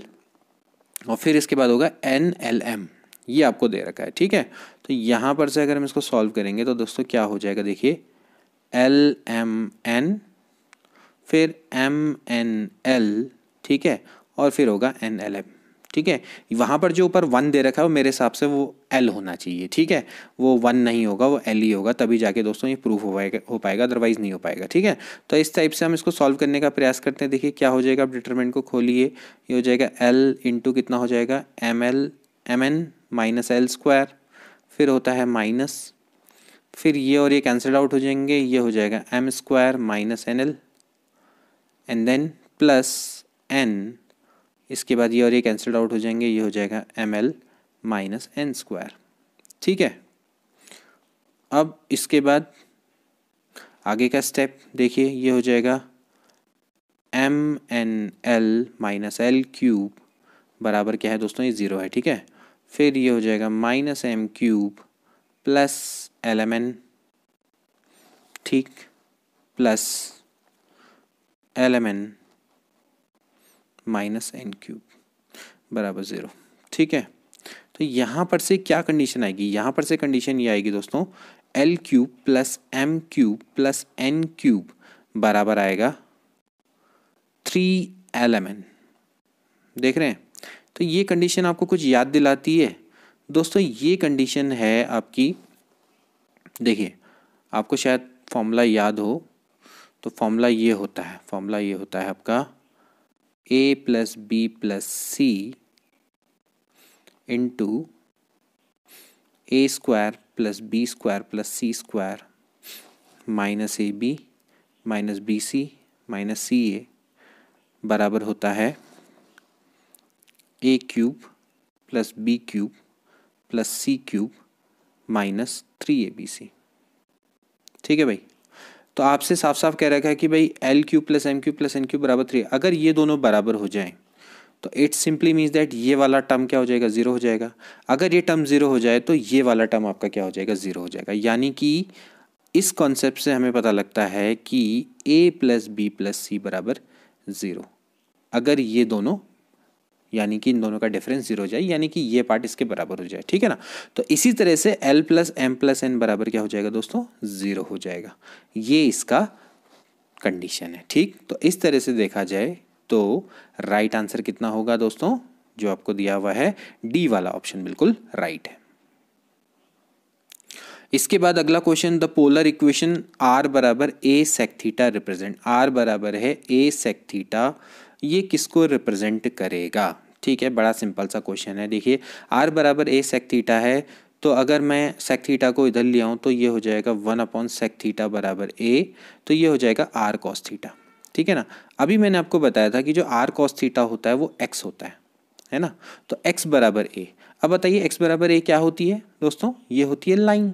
और फिर इसके बाद होगा एन एल एम ये आपको दे रखा है ठीक है तो यहाँ पर से अगर हम इसको सॉल्व करेंगे तो दोस्तों क्या हो जाएगा देखिए एल एम एन फिर एम एन एल ठीक है और फिर होगा एन एल एम ठीक है वहाँ पर जो ऊपर वन दे रखा है वो मेरे हिसाब से वो एल होना चाहिए ठीक है वो वन नहीं होगा वो एल ही होगा तभी जाके दोस्तों ये प्रूफ हो पाएगा हो पाएगा अदरवाइज नहीं हो पाएगा ठीक है तो इस टाइप से हम इसको सॉल्व करने का प्रयास करते हैं देखिए क्या हो जाएगा आप डिटर्मेंट को खोलिए ये हो जाएगा एल इंटू कितना हो जाएगा m l m n minus l square फिर होता है माइनस फिर ये और ये कैंसल आउट हो जाएंगे ये हो जाएगा m square minus n l and then plus n इसके बाद ये और ये कैंसल आउट हो जाएंगे ये हो जाएगा m l minus n square ठीक है अब इसके बाद आगे का स्टेप देखिए ये हो जाएगा m n l minus l cube बराबर क्या है दोस्तों ये ज़ीरो है ठीक है फिर ये हो जाएगा minus m cube plus l m n ठीक plus l m n minus n cube बराबर ज़ीरो ठीक है तो यहाँ पर से क्या कंडीशन आएगी यहाँ पर से कंडीशन ये आएगी दोस्तों l cube plus m cube plus n cube बराबर आएगा थ्री एल एम एन देख रहे हैं तो ये कंडीशन आपको कुछ याद दिलाती है दोस्तों ये कंडीशन है आपकी देखिए आपको शायद फॉर्मूला याद हो तो फॉर्मूला ये होता है फॉर्मूला ये होता है आपका a plus b plus c into a square plus b square plus c square minus a b minus b c minus c a बराबर होता है a cube plus b cube plus c cube minus three a b c ठीक है भाई तो आपसे साफ साफ कह रखा है कि भाई l cube plus m cube plus n cube बराबर थ्री अगर ये दोनों बराबर हो जाएं तो इट सिंपली मीन्स दैट ये वाला टर्म क्या हो जाएगा ज़ीरो हो जाएगा अगर ये टर्म ज़ीरो हो जाए तो ये वाला टर्म आपका क्या हो जाएगा ज़ीरो हो जाएगा यानी कि इस कॉन्सेप्ट से हमें पता लगता है कि a plus b plus c बराबर ज़ीरो अगर ये दोनों यानी कि इन दोनों का डिफरेंस जीरो हो जाए यानी कि ये पार्ट इसके बराबर हो जाए ठीक है ना तो इसी तरह से l plus m plus n बराबर क्या हो जाएगा दोस्तों ज़ीरो हो जाएगा ये इसका कंडीशन है ठीक तो इस तरह से देखा जाए तो राइट right आंसर कितना होगा दोस्तों जो आपको दिया हुआ है डी वाला ऑप्शन बिल्कुल राइट right है इसके बाद अगला question the polar equation r बराबर ए सेक्थीटा रिप्रेजेंट आर बराबर है ए सेक्थीटा ये किसको रिप्रेजेंट करेगा ठीक है बड़ा सिंपल सा क्वेश्चन है देखिए आर बराबर ए सेक थीटा है तो अगर मैं सेक थीटा को इधर ले आऊँ तो ये हो जाएगा वन अपॉन सेक थीटा बराबर ए तो ये हो जाएगा आर कॉस थीटा ठीक है ना अभी मैंने आपको बताया था कि जो आर कॉस थीटा होता है वो एक्स होता है है ना तो एक्स बराबर ए अब बताइए एक्स बराबर ए क्या होती है दोस्तों ये होती है लाइन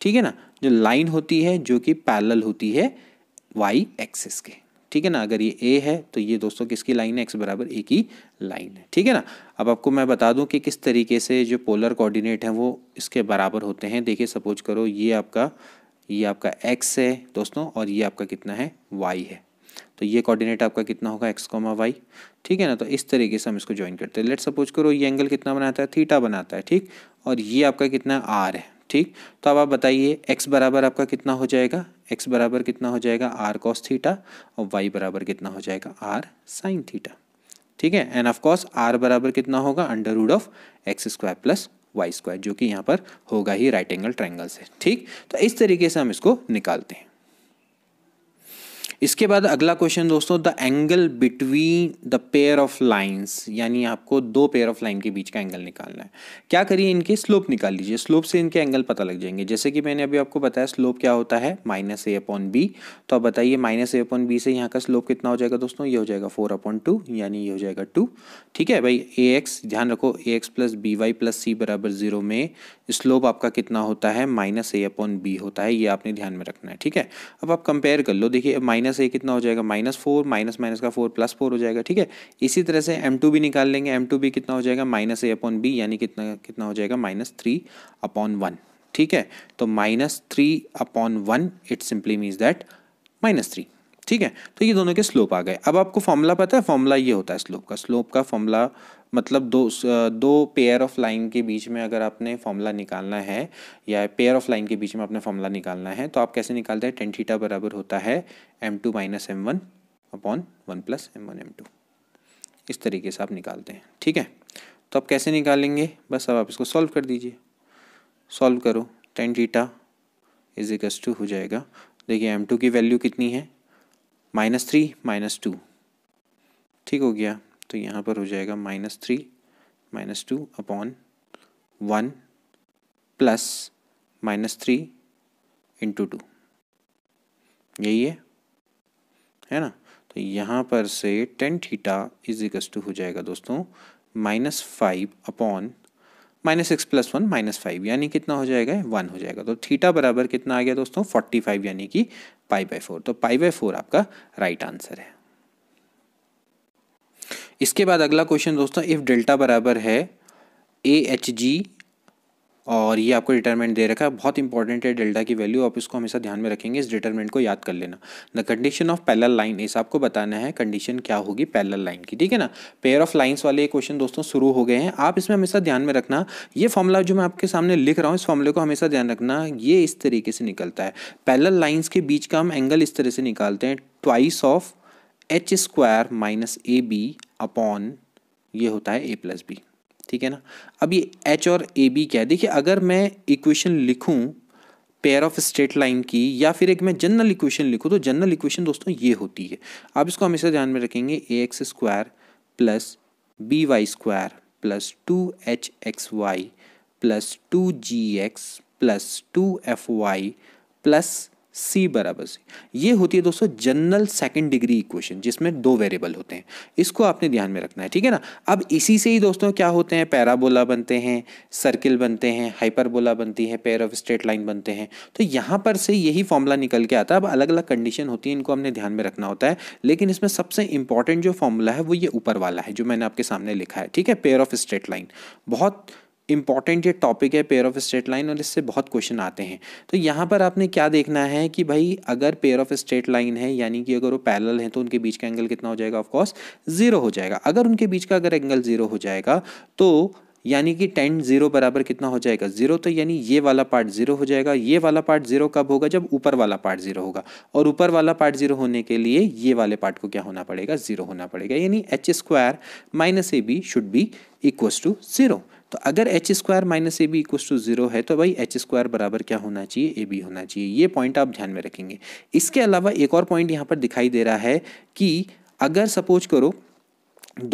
ठीक है ना जो लाइन होती है जो कि पैरल होती है वाई एक्सिस के ठीक है ना अगर ये ए है तो ये दोस्तों किसकी लाइन है एक्स बराबर ए की लाइन है ठीक है ना अब आपको मैं बता दूं कि किस तरीके से जो पोलर कोऑर्डिनेट हैं वो इसके बराबर होते हैं देखिए सपोज करो ये आपका ये आपका एक्स है दोस्तों और ये आपका कितना है वाई है तो ये कोऑर्डिनेट आपका कितना होगा एक्स कॉमा वाई ठीक है ना तो इस तरीके से हम इसको ज्वाइन करते हैं लेट सपोज करो ये एंगल कितना बनाता है थीटा बनाता है ठीक और ये आपका कितना आर है ठीक तो अब आप बताइए x बराबर आपका कितना हो जाएगा x बराबर कितना हो जाएगा r cos थीटा और y बराबर कितना हो जाएगा r sin थीटा ठीक है एंड ऑफ कोर्स r बराबर कितना होगा under root of x square plus y square जो कि यहाँ पर होगा ही राइट एंगल ट्रैंगल से ठीक तो इस तरीके से हम इसको निकालते हैं इसके बाद अगला क्वेश्चन दोस्तों the angle between the pair of lines यानी आपको दो पेयर ऑफ लाइन के बीच का एंगल निकालना है क्या करिए इनके स्लोप निकाल लीजिए स्लोप से इनके एंगल पता लग जाएंगे जैसे कि मैंने अभी आपको बताया स्लोप क्या होता है माइनस ए अपॉन बी तो आप बताइए माइनस ए अपॉन बी से यहाँ का स्लोप कितना हो जाएगा दोस्तों ये हो जाएगा फोर अपॉन टू यानी ये हो जाएगा टू ठीक है भाई ए एक्स ध्यान रखो a x plus b y plus c बराबर जीरो में स्लोप आपका कितना होता है माइनस ए अपॉन बी होता है ये आपने ध्यान में रखना है ठीक है अब आप कंपेयर कर लो देखिए माइनस माइनस ए कितना हो जाएगा माइनस फोर माइनस माइनस का फोर प्लस फोर हो जाएगा ठीक है इसी तरह से एम टू भी निकाल लेंगे एम टू भी कितना हो जाएगा माइनस ए अपॉन बी यानी कितना कितना हो जाएगा माइनस थ्री अपॉन वन ठीक है तो minus three upon one it simply means that minus three ठीक है तो ये दोनों के स्लोप आ गए अब आपको फॉर्मूला पता है फॉर्मूला ये होता है स्लोप का स्लोप का फॉर्मूला मतलब दो दो पेयर ऑफ लाइन के बीच में अगर आपने फॉर्मूला निकालना है या पेयर ऑफ लाइन के बीच में आपने फॉर्मूला निकालना है तो आप कैसे निकालते हैं टेन थीटा बराबर होता है m two minus m one upon one plus m one m two इस तरीके से आप निकालते हैं ठीक है तो आप कैसे निकालेंगे बस अब आप इसको सॉल्व कर दीजिए सॉल्व करो टेन थीटा इज टू हो जाएगा देखिए एम टू की वैल्यू कितनी है माइनस थ्री माइनस टू ठीक हो गया तो यहाँ पर हो जाएगा minus three minus two upon one plus minus three into two यही है है ना तो यहाँ पर से tan theta is equals to हो जाएगा दोस्तों minus five upon minus six plus one minus five यानी कितना हो जाएगा वन हो जाएगा तो थीटा बराबर कितना आ गया दोस्तों फोर्टी फाइव यानी कि पाई बाई फोर तो पाई बाई फोर आपका राइट आंसर है इसके बाद अगला क्वेश्चन दोस्तों इफ़ डेल्टा बराबर है ए एच जी और ये आपको डिटरमेंट दे रखा है बहुत इंपॉर्टेंट है डेल्टा की वैल्यू आप इसको हमेशा ध्यान में रखेंगे इस डिटरमेंट को याद कर लेना the condition of parallel line इस आपको बताना है कंडीशन क्या होगी पैलर लाइन की ठीक है ना पेयर ऑफ लाइन्स वाले क्वेश्चन दोस्तों शुरू हो गए हैं आप इसमें हमेशा ध्यान में रखना ये फॉर्मूला जो मैं आपके सामने लिख रहा हूँ इस फॉर्मूले को हमेशा ध्यान रखना ये इस तरीके से निकलता है पैलर लाइन्स के बीच का हम एंगल इस तरह से निकालते हैं twice of h square minus a b upon ये होता है ए प्लस बी ठीक है ना अब ये एच और ए बी क्या है देखिए अगर मैं इक्वेशन लिखूं पेयर ऑफ स्ट्रेट लाइन की या फिर एक मैं जनरल इक्वेशन लिखूं तो जनरल इक्वेशन दोस्तों ये होती है आप इसको हमेशा ध्यान में रखेंगे a x square plus b y square plus two h x y plus two g x plus two f y plus c बराबर सी ये होती है दोस्तों जनरल सेकेंड डिग्री इक्वेशन जिसमें दो वेरिएबल होते हैं इसको आपने ध्यान में रखना है ठीक है ना अब इसी से ही दोस्तों क्या होते हैं पैराबोला बनते हैं सर्किल बनते हैं हाइपरबोला बनती है पेयर ऑफ स्ट्रेट लाइन बनते हैं तो यहाँ पर से यही फॉर्मूला निकल के आता है अब अलग अलग कंडीशन होती है इनको हमने ध्यान में रखना होता है लेकिन इसमें सबसे इंपॉर्टेंट जो फॉर्मूला है वो ये ऊपर वाला है जो मैंने आपके सामने लिखा है ठीक है पेयर ऑफ स्ट्रेट लाइन बहुत इम्पॉर्टेंट ये टॉपिक है पेयर ऑफ स्ट्रेट लाइन और इससे बहुत क्वेश्चन आते हैं तो यहाँ पर आपने क्या देखना है कि भाई अगर पेयर ऑफ स्ट्रेट लाइन है यानी कि अगर वो पैरेलल हैं तो उनके बीच का एंगल कितना हो जाएगा ऑफकोर्स ज़ीरो हो जाएगा अगर उनके बीच का अगर एंगल ज़ीरो हो जाएगा तो यानी कि टेन जीरो बराबर कितना हो जाएगा जीरो तो यानी ये वाला पार्ट जीरो हो जाएगा ये वाला पार्ट जीरो कब होगा जब ऊपर वाला पार्ट जीरो होगा और ऊपर वाला पार्ट जीरो होने के लिए ये वाले पार्ट को क्या होना पड़ेगा जीरो होना पड़ेगा यानी h square minus a b should be equals to zero तो अगर h square minus a b equal to zero है तो भाई एच स्क्वायर बराबर क्या होना चाहिए ए बी होना चाहिए ये पॉइंट आप ध्यान में रखेंगे इसके अलावा एक और पॉइंट यहाँ पर दिखाई दे रहा है कि अगर सपोज करो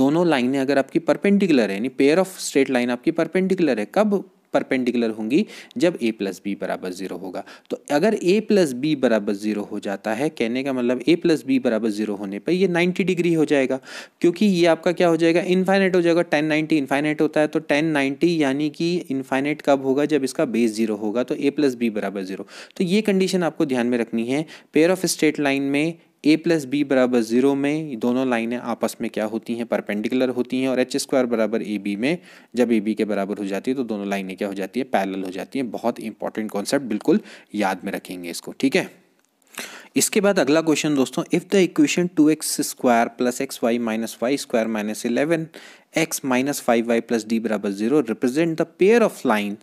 दोनों लाइनें अगर आपकी परपेंडिकुलर है यानी पेयर ऑफ स्ट्रेट लाइन आपकी परपेंडिकुलर है कब परपेंडिकुलर होंगी जब ए प्लस बी बराबर ज़ीरो होगा तो अगर ए प्लस बी बराबर ज़ीरो हो जाता है कहने का मतलब ए प्लस बी बराबर ज़ीरो होने पर ये नाइन्टी डिग्री हो जाएगा क्योंकि ये आपका क्या हो जाएगा इन्फाइनेट हो जाएगा टेन नाइन्टी इन्फाइनेट होता है तो टेन नाइन्टी यानी कि इन्फाइनेट कब होगा जब इसका बेस ज़ीरो होगा तो ए प्लस बी बराबर ज़ीरो तो ये कंडीशन आपको ध्यान में रखनी है पेयर ऑफ स्ट्रेट लाइन में ए प्लस बी बराबर ज़ीरो में दोनों लाइनें आपस में क्या होती हैं परपेंडिकुलर होती हैं और एच स्क्वायर बराबर ए बी में जब ए बी के बराबर हो जाती है तो दोनों लाइनें क्या हो जाती है पैरेलल हो जाती हैं बहुत इंपॉर्टेंट कॉन्सेप्ट बिल्कुल याद में रखेंगे इसको ठीक है इसके बाद अगला क्वेश्चन दोस्तों if the equation two x square plus x y minus y square minus eleven x minus 5y plus d बराबर zero represent the pair of line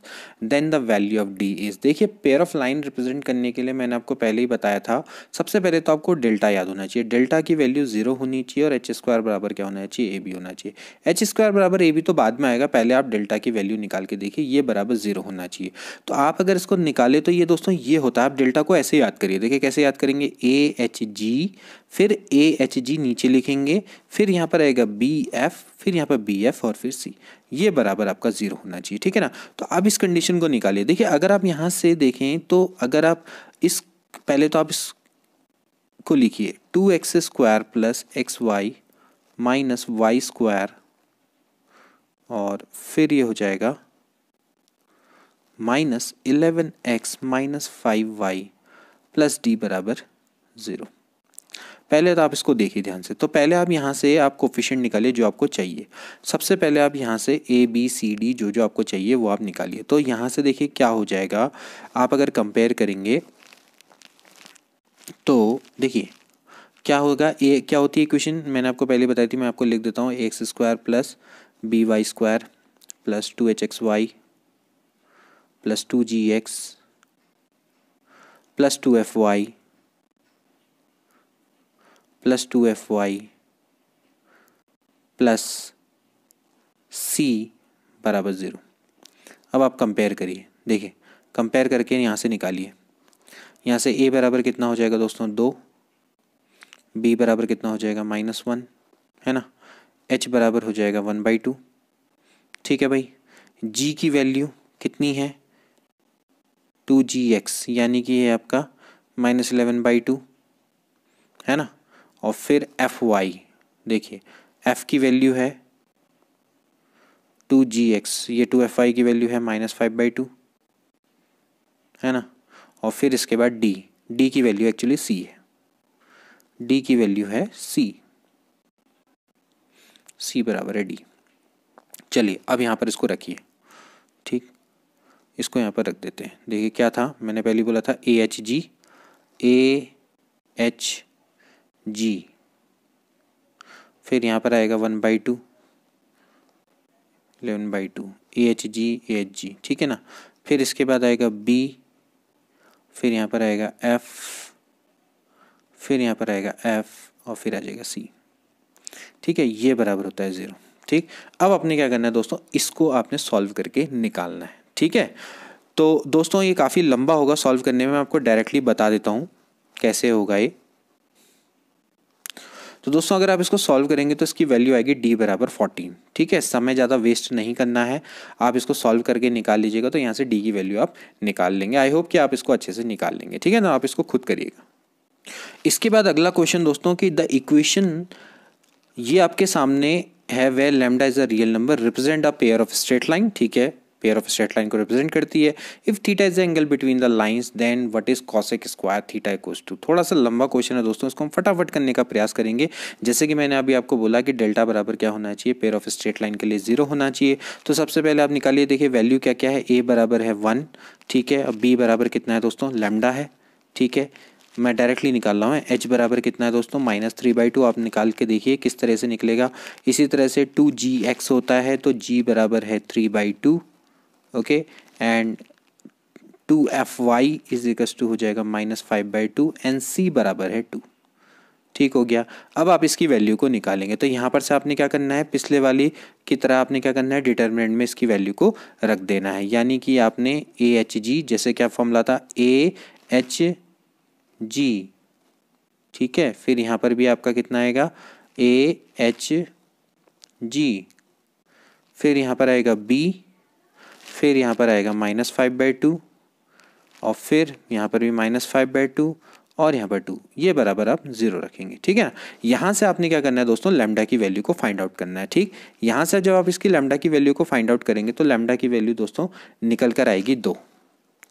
then the value of d is देखिए pair of line represent करने के लिए मैंने आपको पहले ही बताया था सबसे पहले तो आपको डेल्टा याद होना चाहिए डेल्टा की वैल्यू जीरो होनी चाहिए और एच स्क्वायर बराबर क्या होना चाहिए ए बी होना चाहिए एच स्क्वायर बराबर ए बी तो बाद में आएगा पहले आप डेल्टा की वैल्यू निकाल के देखिए ये बराबर जीरो होना चाहिए तो आप अगर इसको निकाले तो ये दोस्तों ये होता है आप डेल्टा को ऐसे याद करिए देखिए कैसे याद करेंगे ए एच जी फिर ए एच जी नीचे लिखेंगे फिर यहाँ पर आएगा बी एफ फिर यहाँ पर बी एफ और फिर सी ये बराबर आपका ज़ीरो होना चाहिए ठीक है ना तो अब इस कंडीशन को निकालिए देखिए अगर आप यहाँ से देखें तो अगर आप इस पहले तो आप इस को लिखिए two x square plus x y minus y square और फिर ये हो जाएगा minus eleven x minus five y plus d बराबर ज़ीरो पहले तो आप इसको देखिए ध्यान से तो पहले आप यहाँ से आप कोफिशेंट निकालिए जो आपको चाहिए सबसे पहले आप यहाँ से ए बी सी डी जो जो आपको चाहिए वो आप निकालिए तो यहाँ से देखिए क्या हो जाएगा आप अगर कंपेयर करेंगे तो देखिए क्या होगा ए क्या होती है क्वेश्चन मैंने आपको पहले बताई थी मैं आपको लिख देता हूँ x square plus b y square plus two h x y plus two g x plus two f y plus two f y plus c बराबर ज़ीरो अब आप कंपेयर करिए देखिए कंपेयर करके यहाँ से निकालिए यहाँ से ए बराबर कितना हो जाएगा दोस्तों दो बी बराबर कितना हो जाएगा माइनस वन है ना एच बराबर हो जाएगा वन बाई टू ठीक है भाई जी की वैल्यू कितनी है टू जी एक्स यानी कि ये आपका माइनस इलेवन बाई टू है ना और फिर एफ वाई देखिए एफ की वैल्यू है टू जी एक्स ये टू एफ वाई की वैल्यू है माइनस फाइव बाई टू है ना और फिर इसके बाद डी डी की वैल्यू एक्चुअली सी है डी की वैल्यू है सी सी बराबर है डी चलिए अब यहाँ पर इसको रखिए ठीक इसको यहाँ पर रख देते हैं देखिए क्या था मैंने पहले बोला था ए एच जी ए एच जी फिर यहाँ पर आएगा one by two eleven by two a h g a h g ठीक है ना फिर इसके बाद आएगा बी फिर यहाँ पर आएगा एफ फिर यहाँ पर आएगा एफ और फिर आ जाएगा सी ठीक है ये बराबर होता है ज़ीरो ठीक अब आपने क्या करना है दोस्तों इसको आपने सॉल्व करके निकालना है ठीक है तो दोस्तों ये काफ़ी लंबा होगा सॉल्व करने में मैं आपको डायरेक्टली बता देता हूँ कैसे होगा ये तो दोस्तों अगर आप इसको सॉल्व करेंगे तो इसकी वैल्यू आएगी डी बराबर फोर्टीन ठीक है समय ज़्यादा वेस्ट नहीं करना है आप इसको सॉल्व करके निकाल लीजिएगा तो यहाँ से डी की वैल्यू आप निकाल लेंगे आई होप कि आप इसको अच्छे से निकाल लेंगे ठीक है ना आप इसको खुद करिएगा इसके बाद अगला क्वेश्चन दोस्तों कि द इक्वेशन ये आपके सामने है where lambda is a real number represent a pair of straight line ठीक है पेयर ऑफ स्ट्रेट लाइन को रिप्रेजेंट करती है if theta is the angle between the lines then what is cosec square theta equals to थोड़ा सा लंबा question है दोस्तों इसको हम फटाफट करने का प्रयास करेंगे जैसे कि मैंने अभी आपको बोला कि डेल्टा बराबर क्या होना चाहिए पेयर ऑफ स्ट्रेट लाइन के लिए जीरो होना चाहिए तो सबसे पहले आप निकालिए देखिए वैल्यू क्या क्या है ए बराबर है वन ठीक है अब बी बराबर कितना है दोस्तों लेमडा है ठीक है मैं डायरेक्टली निकाल रहा हूँ एच बराबर कितना है दोस्तों माइनस थ्री बाई टू आप निकाल के देखिए किस तरह से निकलेगा इसी तरह से टू जी एक्स होता है तो जी बराबर है three by two okay and two f y is equals to हो जाएगा minus five by two and c बराबर है टू ठीक हो गया अब आप इसकी वैल्यू को निकालेंगे तो यहाँ पर से आपने क्या करना है पिछले वाली की तरह आपने क्या करना है डिटर्मिनेंट में इसकी वैल्यू को रख देना है यानी कि आपने ए एच जी जैसे क्या फॉर्मूला था ए एच जी ठीक है फिर यहाँ पर भी आपका कितना आएगा ए एच जी फिर यहाँ पर आएगा बी फिर यहाँ पर आएगा माइनस फाइव बाई टू और फिर यहाँ पर भी माइनस फाइव बाई टू और यहाँ पर टू ये बराबर आप जीरो रखेंगे ठीक है ना यहाँ से आपने क्या करना है दोस्तों लेमडा की वैल्यू को फाइंड आउट करना है ठीक यहाँ से जब आप इसकी लेमडा की वैल्यू को फाइंड आउट करेंगे तो लेमडा की वैल्यू दोस्तों निकल कर आएगी दो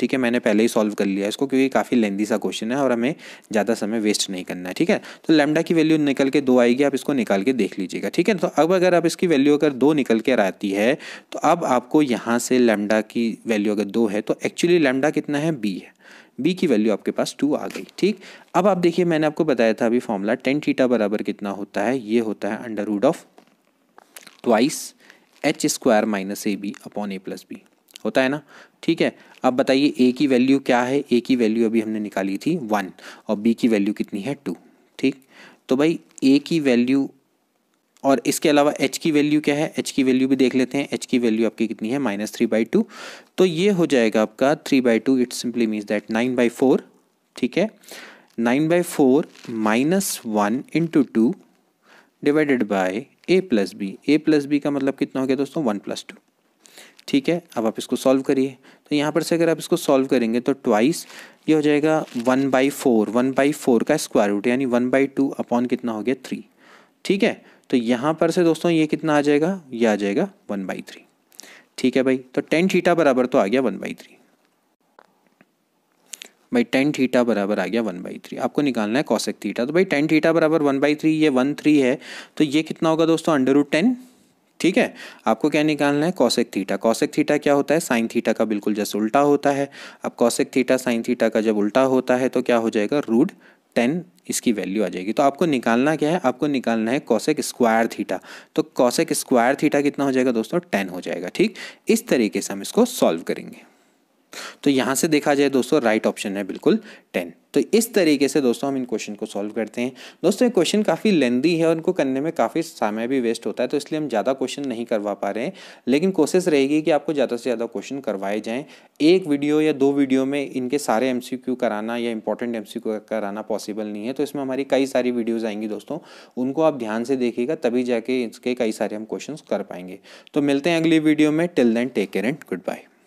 ठीक है मैंने पहले ही सॉल्व कर लिया इसको क्योंकि काफ़ी लेंदी सा क्वेश्चन है और हमें ज़्यादा समय वेस्ट नहीं करना है ठीक है तो लेमडा की वैल्यू निकल के दो आएगी आप इसको निकाल के देख लीजिएगा ठीक है तो अब अगर आप इसकी वैल्यू अगर दो निकल के आती है तो अब आपको यहाँ से लेमडा की वैल्यू अगर दो है तो एक्चुअली लेमडा कितना है बी है बी की वैल्यू आपके पास टू आ गई ठीक अब आप देखिए मैंने आपको बताया था अभी फॉर्मूला टेन थीटा बराबर कितना होता है ये होता है under root of twice h square minus a b upon a plus b होता है ना ठीक है अब बताइए ए की वैल्यू क्या है ए की वैल्यू अभी हमने निकाली थी वन और बी की वैल्यू कितनी है टू ठीक तो भाई ए की वैल्यू और इसके अलावा एच की वैल्यू क्या है एच की वैल्यू भी देख लेते हैं एच की वैल्यू आपकी कितनी है माइनस थ्री बाई टू तो ये हो जाएगा आपका three by two it simply means that nine by four ठीक है nine by four minus one into two divided by a plus b a plus b का मतलब कितना हो गया दोस्तों वन प्लस टू ठीक है अब आप इसको सॉल्व करिए तो यहाँ पर से अगर आप इसको सॉल्व करेंगे तो ट्वाइस ये हो जाएगा one by four one by four का स्क्वायर रूट यानी वन बाई टू अपॉन कितना हो गया थ्री ठीक है तो यहाँ पर से दोस्तों ये कितना आ जाएगा ये आ जाएगा वन बाई थ्री ठीक है भाई तो टेन थीटा बराबर तो आ गया वन बाई थ्री भाई टेन थीटा बराबर आ गया वन बाई थ्री आपको निकालना है कौशिक थीटा तो भाई टेन थीटा बराबर वन बाई थ्री ये वन थ्री है तो ये कितना होगा दोस्तों अंडर रूट टेन ठीक है आपको क्या निकालना है कौशिक थीटा कौशिक थीटा क्या होता है साइन थीटा का बिल्कुल जस्ट उल्टा होता है अब कौशिक थीटा साइन थीटा का जब उल्टा होता है तो क्या हो जाएगा रूड टेन इसकी वैल्यू आ जाएगी तो आपको निकालना क्या है आपको निकालना है कौशिक स्क्वायर थीटा तो कौशिक स्क्वायर थीटा कितना हो जाएगा दोस्तों टेन हो जाएगा ठीक इस तरीके से हम इसको सॉल्व करेंगे तो यहाँ से देखा जाए दोस्तों राइट ऑप्शन है बिल्कुल टेन तो इस तरीके से दोस्तों हम इन क्वेश्चन को सॉल्व करते हैं दोस्तों ये क्वेश्चन काफ़ी लेंदी है और इनको करने में काफ़ी समय भी वेस्ट होता है तो इसलिए हम ज़्यादा क्वेश्चन नहीं करवा पा रहे हैं लेकिन कोशिश रहेगी कि आपको ज़्यादा से ज़्यादा क्वेश्चन करवाए जाएँ एक वीडियो या दो वीडियो में इनके सारे एम कराना या इंपॉर्टेंट एम कराना पॉसिबल नहीं है तो इसमें हमारी कई सारी वीडियोज़ आएंगी दोस्तों उनको आप ध्यान से देखिएगा तभी जाके इसके कई सारे हम क्वेश्चन कर पाएंगे तो मिलते हैं अगली वीडियो में till then take care and good bye